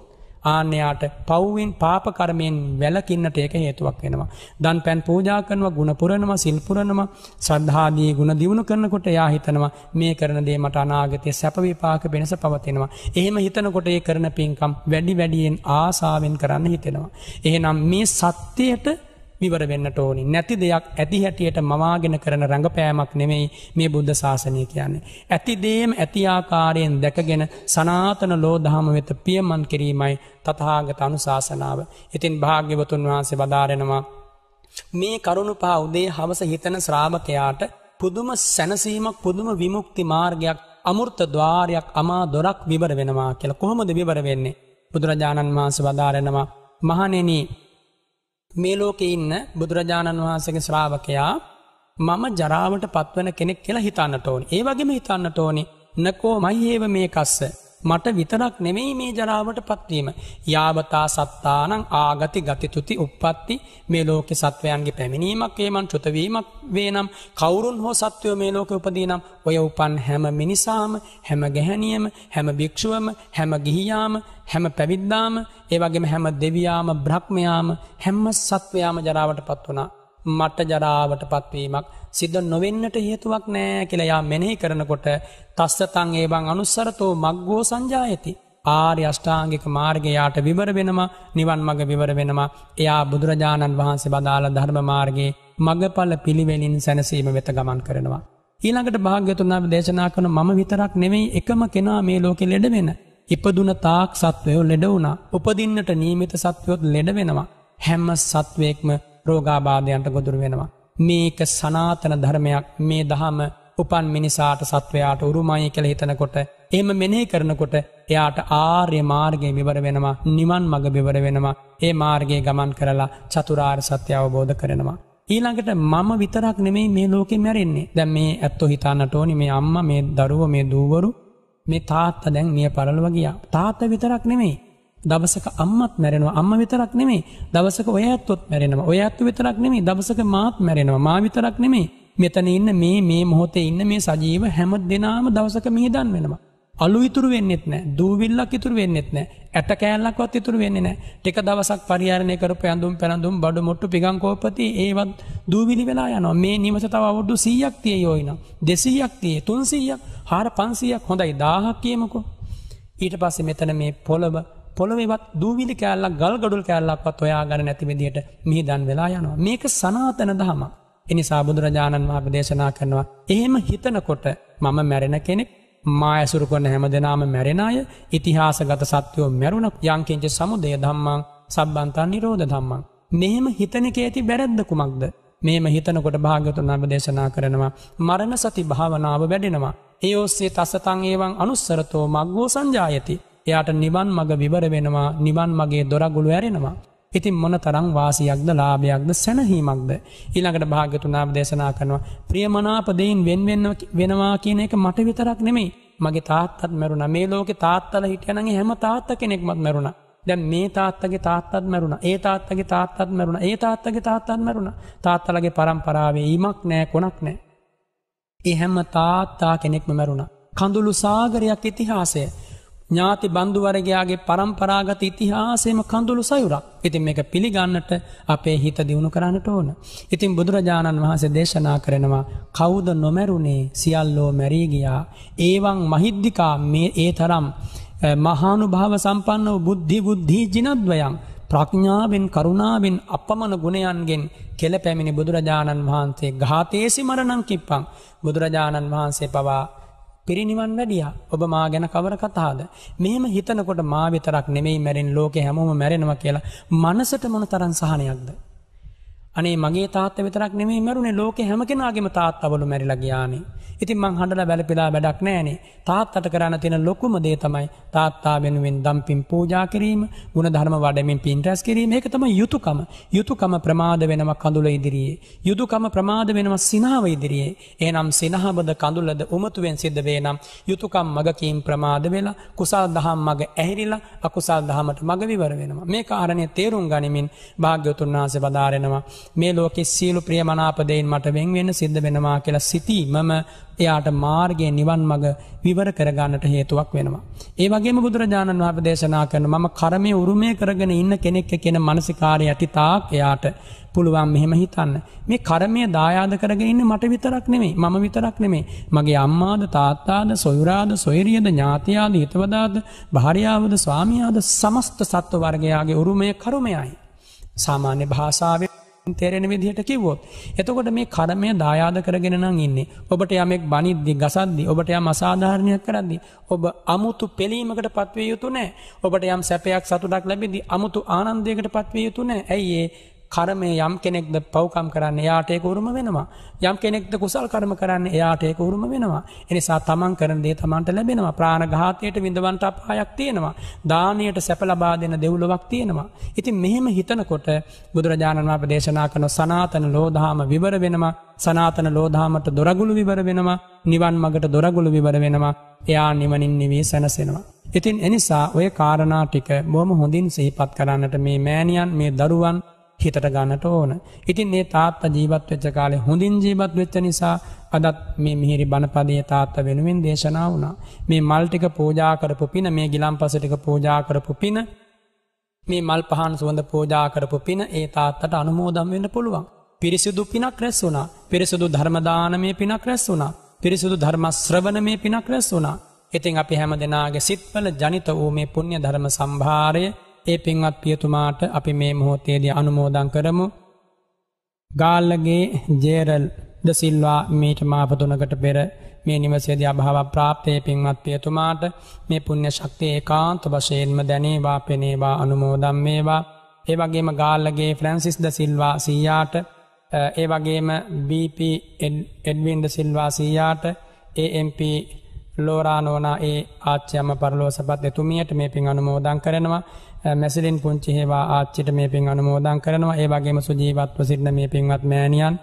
ආන්‍යයාට පව්වෙන් පාපකරමයෙන් වැලකින්නට ඒක හේතුවක් වෙනවා. දන් පැන් පූජා කරනවා ගුණපුරණම සිල්පුරණම සද්ධාදී ගුණ දියුණු කරනකොට එයා හිතනවා මේ කරන දේ මට අනාගතයේ සැප විපාක වෙනස පවතිනවා. එහෙම හිතනකොට ඒ කරන පින්කම් වැඩි වැඩියෙන් ආසාවෙන් කරන්න හිතෙනවා. එහෙනම් මේ සත්‍යයට විවර වෙන්නට ඕනි. නැති දෙයක් ඇති හැටියට මවාගෙන කරන රඟපෑමක් නෙමෙයි මේ බුද්ධ ශාසනය කියන්නේ. ඇතිදේම ඇති ආකාරයෙන් දැකගෙන සනාතන ලෝ දහම වෙත පියමන් කිරීමයි තථාගත අනුශාසනාව. ඉතින් භාග්‍යවතුන් වහන්සේ වදාරනවා මේ කරුණ පහ උදේ හවස හිතන ශ්‍රාවකයාට පුදුම සැනසීමක් පුදුම විමුක්ති මාර්ගයක් අමුෘත ద్వාරයක් අමා දොරක් විවර වෙනවා කියලා කොහොමද විවර වෙන්නේ බුදුරජාණන් වහන්සේ වදාරනවා මහණෙනි මේ ලෝකෙ ඉන්න බුදුරජාණන් වහන්සගේ ශ්‍රාවකයා මම ජරාවට පත්වන කෙනෙක් කියලා හිතන්නට ඕනි. ඒ වගේම හිතන්නට ඕනි නකෝ මයි ඒව මේ කස්ස. මට විතරක් නෙමෙයි මේ ජරාවට පත්වීම. යාවතා සත්තානං ආගති ගතිතුති උප්පත්ති මේ ලෝකෙ සත්වයන්ගේ පැමිණීමක් ඒමන් චුතවීමක් වේනම් කවුරුන් හෝ සත්වය මේ ලෝක උපදීනම් ඔය උපන් හැම මිනිසාම හැම ගැහැනියම හැම භික්ෂුවම හැම ගිහියාම හැම පැවිද්දාම ඒවගේම හැම දෙවියාම බ්‍රහ්මයාම හැම සත්වයාම ජරාවට පත් වනා මට ජරාවට පත්වීමක් සිද්ධ නොවෙන්නට හේතුවක් නෑ කියලයා මෙනෙහි කරනකොට තස්සතං ඒබං අනුස්සරතෝ මක්ගෝ සංජායති. ආරි අෂ්ඨාංගික මාර්ගයාට විවර වෙනවා නිවන් මඟ විවර වෙනවා එයා බුදුරජාණන් වහන්සේ බදාළ ධර්ම මාර්ගයේ මඟඵල පිළිවෙලින් සැනසීම වෙත ගමන් කරනවා. ඊළඟට භාග්‍යතුනාව දේශනා කන මම විතරක් නෙමෙයි එකම කෙනා මේ ලෝකෙ ලෙඩ වෙන. ඉපදුන තාක් සත්වයෝ ලෙඩ වුණා. උපදින්නට නීමිත සත්වයොත් ලෙඩ වෙනවා. හැම සත්වයෙක්ම රෝගාබාධයන්ට ගොදුරු වෙනවා. මේක සනාතන ධර්මයක් මේ දහම උපන් මිනිසාට සත්වයාට උරුමයි කළ හිතනකොට එම මෙනෙහි කරනකොට එයාට ආර්ය මාර්ගය විවර වෙනවා නිවන් මඟ විවර වෙනවා ඒ මාර්ගයේ ගමන් කරලා චතුරාර් සත්‍ය අවබෝධ කරනවා. ඊළඟට මම විතරක් නෙමේ මේ ලෝකෙ මැරෙන්නේ දැම් මේ ඇත්තු හිතන්නට ඕනි මේ අම්ම මේ දරුව මේ දූවරු මේ තාත්ත දැන් මිය පරලව ගියා තාත්ත විතරක් නෙමේ දවසක අම්මත් මැරෙනවා අම්ම විතරක් නෙමේ දවසක ඔය ඇත්තොත් මැරෙනවා ඔය ඇත්තු විතරක් නෙමේ දවසක මාත් මැරෙනවා මා විතරක් නෙමේ මෙතන ඉන්න මේ මේ මොහොතේ ඉන්න මේ සජීව හැම දෙනාම දවසක මිහිදන් වෙනවා අලු ඉතුරු වෙන්නෙත් නෑ දූවිල්ලක් ඉතුරු වෙන්නෙත් නෑ ඇට කෑල්ලක්වත් ඉතුරු වෙන්නේ නෑ ටික දවසක් පරිහරණය කරපු ඇඳුම් පැනඳුම් බඩු මුට්ටු පිගම් කෝපති ඒවත් දූවිලි වෙලා යනවා මේ නිවස තව අවුරුදු 100ක් තියෙයි ඕයිනම් 200ක් තියෙයි 300ක් 4500ක් හොඳයි 1000ක් කියමුකෝ ඊට පස්සේ මෙතන මේ පොළව පොළොවෙවත් දූවිලි කෑල්ලක් ගල් ගඩුල් කෑල්ලක්වත් ඔයා ගන්න නැති විදිහට මිහිදන් වෙලා යනවා. මේක සනාතන දහම. එනිසා බුදුරජාණන් වහන්සේ දේශනා කරනවා. එහෙම හිතනකොට මම මැරෙන කෙනෙක් මා ඇසුරු කරන හැමදෙනාම මැරෙන අය ඉතිහාසගත සත්‍යෝ මැරුණ යංකින්ච සමුදය ධම්මං සම්බන්තන් නිරෝධ ධම්මං. මෙහෙම හිතන එක ඇති බැරද්ද කුමක්ද? මෙහෙම හිතනකොට භාග්‍යවතුන් වහන්සේ දේශනා කරනවා මරණ සති භාවනාව වැඩෙනවා. ඒ ඔස්සේ තසතං ඒවං අනුස්සරතෝ මග්ගෝ සංජායති. එයාට නිවන් මග විවර වෙනවා නිවන් මගේ දොරගුළු ඇරෙනවා. ඉතින් මොන තරං වාසියක්ද ලාභයක්ද සැනහීමක්ද. ඊළඟට භාග්‍යතුනාව දේශනා කරනවා. ප්‍රියමනාපදයින් වෙන්වෙන්න වෙනවා කියන එක මට විතරක් නෙමෙයි. මගේ තාත්තත් මැරුණ මේ ලෝකෙ තාත්තල හිටියනගේ හැම තාත්ත කෙනෙක්මත් මැරුණ. දැන් මේ තාත්තගේ තාත්තත් මැරුණ ඒ තාත්තගේ තාත්තත් මැරුණ ඒ තාත්තගේ තාත්තත් මැරුණ තාත්තලගේ පරම්පරාවේ ීමක් නෑ කොනක් නෑ. එහැම තාත්තා කෙනෙක්ම මැරුණ. කඳුළු සාගරයක් ඉතිහාසය ඥාති බන්ධුවරගයාගේ පරම්පරාගත ඉතිහාසේම කඳුළු සයුරක්. ඉතින් මේක පිළිගන්නට අපේ හිත දියුණු කරන්නට ඕන. ඉතින් බුදුරජාණන් වහන්සේ දේශනා කරනවා කවුද නොමැරුණේ සියල්ලෝ මැරීගියා. ඒවන් මහිද්දිකා මේ ඒ තරම් මහානුභාව සම්පන්න වූ බුද්ධි බුද්ධී ජිනද්වයන් ප්‍රඥාවෙන් කරුණාවෙන් අපමණ ගුණයන්ගෙන් කෙල පැමිණි බුදුරජාණන් වහන්සේ ඝාතේසි මරණං කිප්පං බුදුරජාණන් වහන්සේ පවා පිරිනිවන් වැඩියා ඔබ මා ගැන කවර කතාද මෙහෙම හිතනකොට මා විතරක් නෙමෙයි මැරෙන ලෝකේ හැමෝම මැරෙනවා කියලා මනසට මොන තරම් සහනයක්ද අනේ මගේ තාත්ත විතරක් නෙමේ මරුණේ ලෝකෙ හැම කෙනාගේම තාත්තවලු මැරිලා ගියානේ. ඉතින් මං හඬලා බැලපිලා වැඩක් නෑනේ. තාත්තට කරන්න තියෙන ලොකුම දේ තමයි තාත්තා වෙනුවෙන් දම්පින් පූජා කිරීම, ಗುಣධර්ම වඩමින් පින් රැස් කිරීම. ඒක තමයි යුතුයකම. යුතුයකම ප්‍රමාද වෙනව කඳුල ඉදිරියේ. යුතුයකම ප්‍රමාද වෙනව සිනාව ඉදිරියේ. එහෙනම් සිනාවද කඳුලද උමතුවෙන් සිද්ධ වේ නම් යුතුයකම් මගකීම් ප්‍රමාද වෙලා කුසල් දහම් මග ඇහිරිලා අකුසල් දහමට මග විවර වෙනවා. මේ කාරණේ තේරුම් ගනිමින් භාග්‍යවතුන් වහන්සේ වදාරනවා මේ ලෝකෙ සියලු ප්‍රියමනාපදයෙන් මට වෙන් වෙන්න සිද්ධ වෙනවා කියලා සිතීමම එයාට මාර්ගයේ නිවන් මඟ විවර කරගන්නට හේතුවක් වෙනවා. ඒ වගේම බුදුරජාණන් වහන්සේ දේශනා කරන මම කර්මයේ උරුමය කරගෙන ඉන්න කෙනෙක් කියන මානසිකාරය යටිතාක් එයාට පුළුවන් මෙහෙම හිතන්න. මේ කර්මය දායාද කරගෙන ඉන්නේ මට විතරක් නෙමෙයි, මම විතරක් නෙමෙයි. මගේ අම්මාද, තාත්තාද, සොයුරාද, සොයරියද, ඥාතියාද, හිතවදාද, භාර්යාවද, ස්වාමියාද සමස්ත සත්ව වර්ගයාගේ උරුමය කර්මයයි. සාමාන්‍ය භාෂාවේ තෙරෙන විදිහට කිව්වොත්. එතකොට මේ කර්මය දායාද කරගෙන නම් ඉන්නේ. ඔබට යමෙක් බනිද්දි ගසද්දි ඔබට යම් අසාධාරණයක් කරද්දි ඔබ අමුතු පෙලීමකට පත්විය යුතු නැහැ. ඔබට යම් සැපයක් සතුටක් ලැබෙද්දී අමුතු ආනන්දයකට පත්විය යුතු නැහැ. ඇයි ඒ කරමය යම් කෙනෙක්ද පවකම් කරන්න යාටයක උරුම වෙනවා. යම් කෙනෙක්ද කුසල් කරම කරන්න යාටයක උරුම වෙනවා. එනිසා තමන් කරදේ තමන්ට ලැබෙනවා ප්‍රාණ ගාතයට විඳවන්ට අපායක් තියෙනවා. දානයට සැපලබා දෙන දෙව්ලොවක් තියෙනවා. ඉතින් මෙහෙම හිතනකොට බුදුරජාණන් අප දේශනා කන සනාතන ලෝධාම විවර වෙනවා. සනාතන ලෝධාමට දොරගුළු විවර වෙනවා. නිවන් මගට දොරගුළු විවර වෙනවා. එයා නිවනින් නිවී සැනසෙනවා. ඉතින් එනිසා ඔය කාරණා ටික බොහොම හොඳින් සිහිපත් කරන්නට මේ මෑණියන් මේ දරුවන් හිතට ගන්නට ඕන. ඉතින් ඒ තාත්ත ජීවත් වෙච්ච කාලේ හොඳින් ජීවත් වෙච්ච නිසා අදත් මේ මිහිරි බණපදයේ තාත්ත වෙනුවෙන් දේශනා වුණා. මේ මල් ටික පූජා කරපු පින මේ ගිලම්පස ටික පූජා කරපු පින මේ මල් පහන් සුවඳ පූජා කරපු පින ඒ තාත්තට අනුමෝදම් වෙන්න පුළුවන්. පිරිසිදු පිනක් රැස් වුණා. පිරිසිදු ධර්ම දානමේ පිනක් රැස් වුණා. පිරිසිදු ධර්ම ශ්‍රවණමේ පිනක් රැස් වුණා. ඉතින් අපි හැම දෙනාගේ සිත්වල ජනිත වූ මේ පුණ්‍ය ධර්ම සම්භාරය ඒ පින්වත් පියතුමාට අපි මේ මොහොතේදී අනුමෝදන් කරමු. ගාල්ලගේ ජේරල් ද සිල්වා මීට මාපතුනකට පෙර මේ නිවසේද අභාව ප්‍රාප්තය පින්වත් පියතුමාට මේ පුුණ්‍ය ශක්තිය ඒකාන්ත වශයෙන්ම දැනේවා පෙනේවා අනුමෝදම් මේවා ඒ වගේම ගාල්ලගේ ෆ්‍රැන්සිස් ද සිල්වා සීයාට ඒ වගේම බීප එඩ්වින්ද සිල්වා සීයාට AMP ලෝරානෝනා ඒ ආච්‍යම පරලෝ සබත් එතුමියට මේ පින් අනුමෝදන් කරනවා මැසිලින් පුංචි හේවා ආච්චිට මේ පින් අනුමෝදන් කරනවා ඒ වගේම සුජීවත්ව සිටින මේ පින්වත් මෑණියන්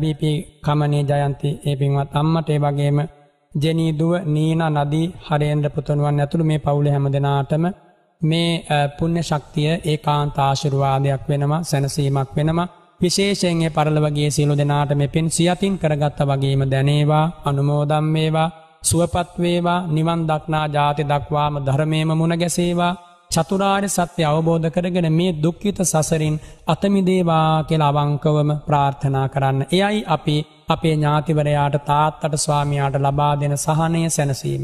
බීපී කමනී ජයන්ති ඒ පින්වත් අම්මට ඒ වගේම ජෙනී දුව නීනා නදී හරේන්ද්‍ර පුතණුවන් ඇතුළු මේ පවුලේ හැම දෙනාටම මේ පුණ්‍ය ශක්තිය ඒකාන්ත ආශිර්වාදයක් වෙනවා සැනසීමක් වෙනවා විශේෂයෙන් ඒ පරලවගේ සියලු දෙනාට මේ පින් සියතින් කරගත්ත වගේම දැනේවා අනුමෝදම් වේවා සුවපත් වේවා නිවන් දක්නා ජාති දක්වාම ධර්මයේම මුණ ගැසේවා චතුරාර්ය සත්‍ය අවබෝධ කරගෙන මේ දුක්ඛිත සසරින් අතමිදේවා කියලා අවංකවම ප්‍රාර්ථනා කරන්න. එයයි අපි අපේ ඥාතිවරයාට තාත්තට ස්වාමියාට ලබා දෙන සහනය සැනසීම.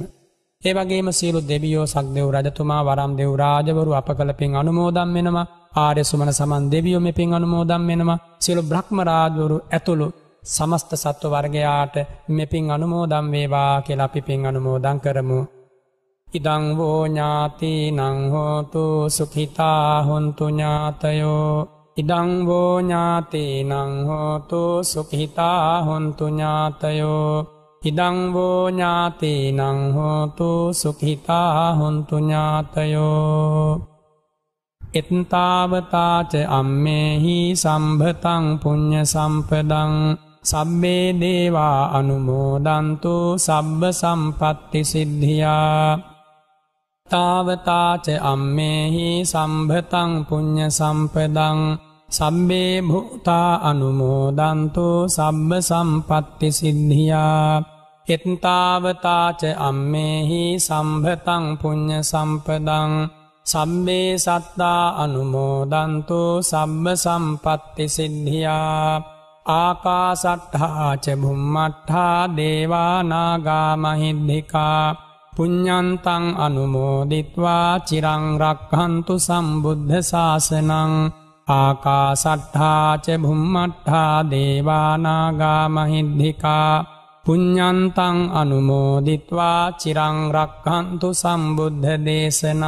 ඒ වගේම සියලු දෙවියෝ සක්දෙව් රජතුමා වරම් දෙව් රාජවරු අප කළ පින් අනුමෝදම් වෙනවා. ආර්ය සුමන සමන් දෙවියෝ මේ පින් අනුමෝදම් වෙනවා. සියලු බ්‍රහ්ම රාජවරු ඇතුළු සමස්ත සත්ව වර්ගයාට මෙපින් අනුමෝදම් වේවා කියලා අපි පින් අනුමෝදම් කරමු. ඉදංවෝ ඥාති නංහෝතු සුකිතා හොන්තු ඥාතයෝ ඉදංවෝ ඥාති නංහෝතු සුකිතා හොන්තු ඥාතයෝ ඉදංවෝ ඥාති නංහෝතු සුකිතා හොන්තු ඥාතයෝ එත්තාවතාච අම්මේහි සම්භතං පුුණ්්‍ය සම්පදං සබ්බේ දේවා අනුමෝදන්තු සබ්බ සම්පත්ති සිද්ධියා තාවතාච අම්මේහි සම්භතං පුං්ඥ සම්පදං සබ්බේ භුතා අනුමෝදන්තු සබ්බ සම්පත්ති සිද්ධියා එත්තාවතාච අම්මේහි සම්භතං පුං්ඥ සම්පදං සම්බේ සත්තා අනුමෝදන්තු සබ්බ සම්පත්ති සිද්ධියා ආකා සට්හාච බුම්මට්හා දේවානාගාමහිද්දිිකා පුඤ්ඤන්තං අනුමෝදිත්වා චිරං රක්ඛන්තු සම්බුද්ධ ශාසනං ආකාසට්ඨා ච භුම්මට්ඨා දේවානාගා මහිද්దికා පුඤ්ඤන්තං අනුමෝදිත්වා චිරං රක්ඛන්තු සම්බුද්ධ දේශනං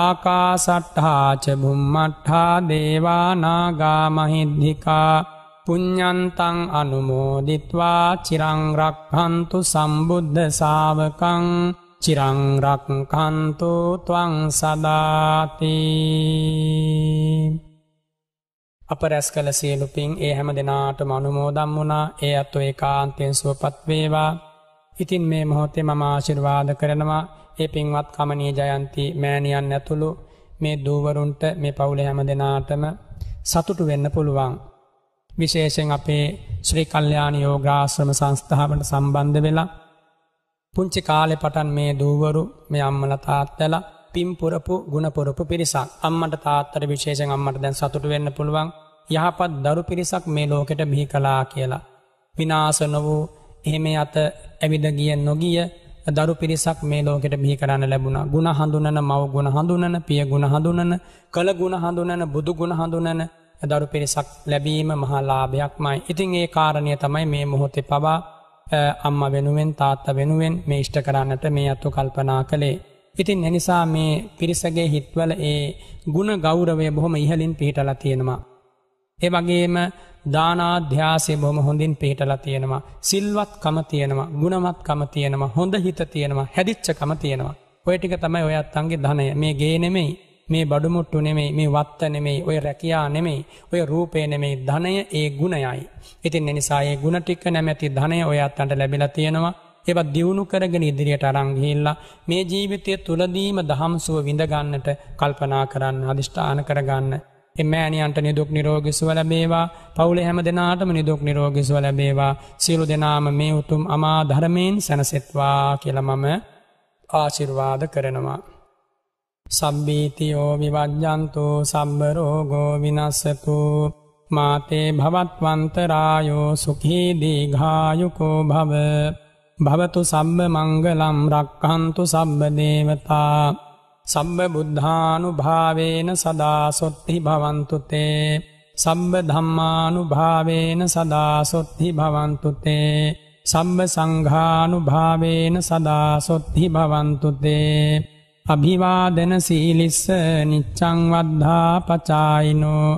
ආකාසට්ඨා ච භුම්මට්ඨා දේවානාගා මහිද්దికා පුඤ්ඤන්තං අනුමෝදිත්වා චිරං රක්ඛන්තු සම්බුද්ධ ශාවකං චිරං රක්ඛන්තු ත්වං සදාති අප රැස් කළ සියලු පින් ඒ හැම දිනාටම අනුමෝදම් වුණා ඒ අතෝ ඒකාන්තයෙන් සුවපත් වේවා ඉතින් මේ මොහොතේ මම ආශිර්වාද කරනවා ඒ පින්වත් කමනී ජයන්ති මෑණියන් ඇතුළු මේ දූවරුන්ට මේ පවුලේ හැම දෙනාටම සතුටු වෙන්න පුළුවන් විශේෂෙන් අපේ ශ්‍රී කල්්‍යයාන යෝගාශ්‍රම සංස්ථාවට සම්බන්ධ වෙලා පුංචි කාලෙ පටන් මේ දූවරු මේ අම්මල තාත්තල පිම්පුරපු ගුණපුරපු පිරිසක් අම්මට තාත්තර විශේෂෙන් අම්මට දැන් සතුට වෙන්න පුළුවන් යහපත් දරු පිරිසක් මේ ලෝකෙට බිහි කලා කියලා. විනාසන වූ එහෙම අත ඇවිද ගිය නොගිය දරු පිරිසක් මේ ලෝකෙට බිහි කරන්න ලැබුණ ගුණ හඳුනන මව ගුණ හඳුනන පිය ගුණ හඳුනන කළ ගුණ හඳුනන බුදු ගුණ හඳුනන දරු පිරිසක් ලැබීම මහා ලාභයක්මයි. ඉතින් ඒ කාරණය තමයි මේ මොහොතේ පවා අම්ම වෙනුවෙන් තාත්ත වෙනුවෙන් මේ ඉෂ්ට කරන්නට මේ අත්තු කල්පනා කළේ. ඉතින් එනිසා මේ පිරිසගේ හිත්වල ඒ ගුණ ගෞරවය බොහොම ඉහලින් පිහිටලා තියෙනවා. ඒ වගේම දානාධ්‍යාසේ බොහොම හොඳින් පිහිටලා තියෙනවා. සිල්වත්කම තියෙනවා, ගුණවත්කම තියෙනවා, හොඳ හිත තියෙනවා, හැදිච්චකම තියෙනවා. ඔය ටික තමයි ඔයත් අංගේ ධනය. මේ ගේ නෙමෙයි. මේ බඩුමුට්ටු නෙමෙයි මේ වත්ත නෙමෙයි ඔය රැකියා නෙමෙයි ඔය රූපේ නෙමෙයි ධනය ඒ ගුණයයි. ඉතින් ඒ නිසා ඒ ගුණ ටික නැමැති ධනය ඔය අතන්ට ලැබිලා තියෙනවා. ඒවත් දියුණු කරගෙන ඉදිරියට අරන් ගිහිල්ලා මේ ජීවිතය තුලදීම දහම් සුව විඳ ගන්නට කල්පනා කරන්න අදිෂ්ඨාන කරගන්න. එමෑණියන්ට නිදුක් නිරෝගී සුව ලැබේවා. පවුලේ හැම දෙනාටම නිදුක් නිරෝගී සුව ලැබේවා. සියලු දෙනාම මේ උතුම් අමා ධර්මයෙන් සැනසෙත්වා කියලා මම ආශිර්වාද කරනවා. සබ්බීතියෝ විවජ්ජන්තු සම්බරෝගෝ විනස්සතු මාතේ භවත්වන්තරායෝ සුකීදී ගායුකෝ භව භවතු සම්බ මංගලම් රක්කන්තු සම්බදේවතා සම්බ බුද්ධානු භාවේන සදාසොත්හි භවන්තුතේ සම්බ ධම්මානු භාවේන සදාසොත්හි භවන්තුතේ සම්බ සංඝානු භාවේන සදාසොත්හි භවන්තුතේ අභිවාදන සීලිස්ස නිච්චං වද්ධා පචායිනෝ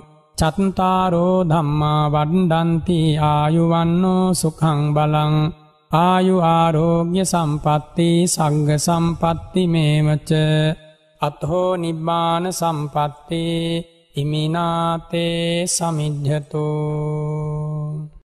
චත්තාරෝ ධම්මා වණ්ඩන්ති ආයුවන්නෝ සුඛං බලං ආයු ආරෝග්‍ය සම්පatti සංඝ සම්පatti මේවච අතෝ නිබ්බාන සම්පatti ඉමිනාතේ සමිජ්ජතෝ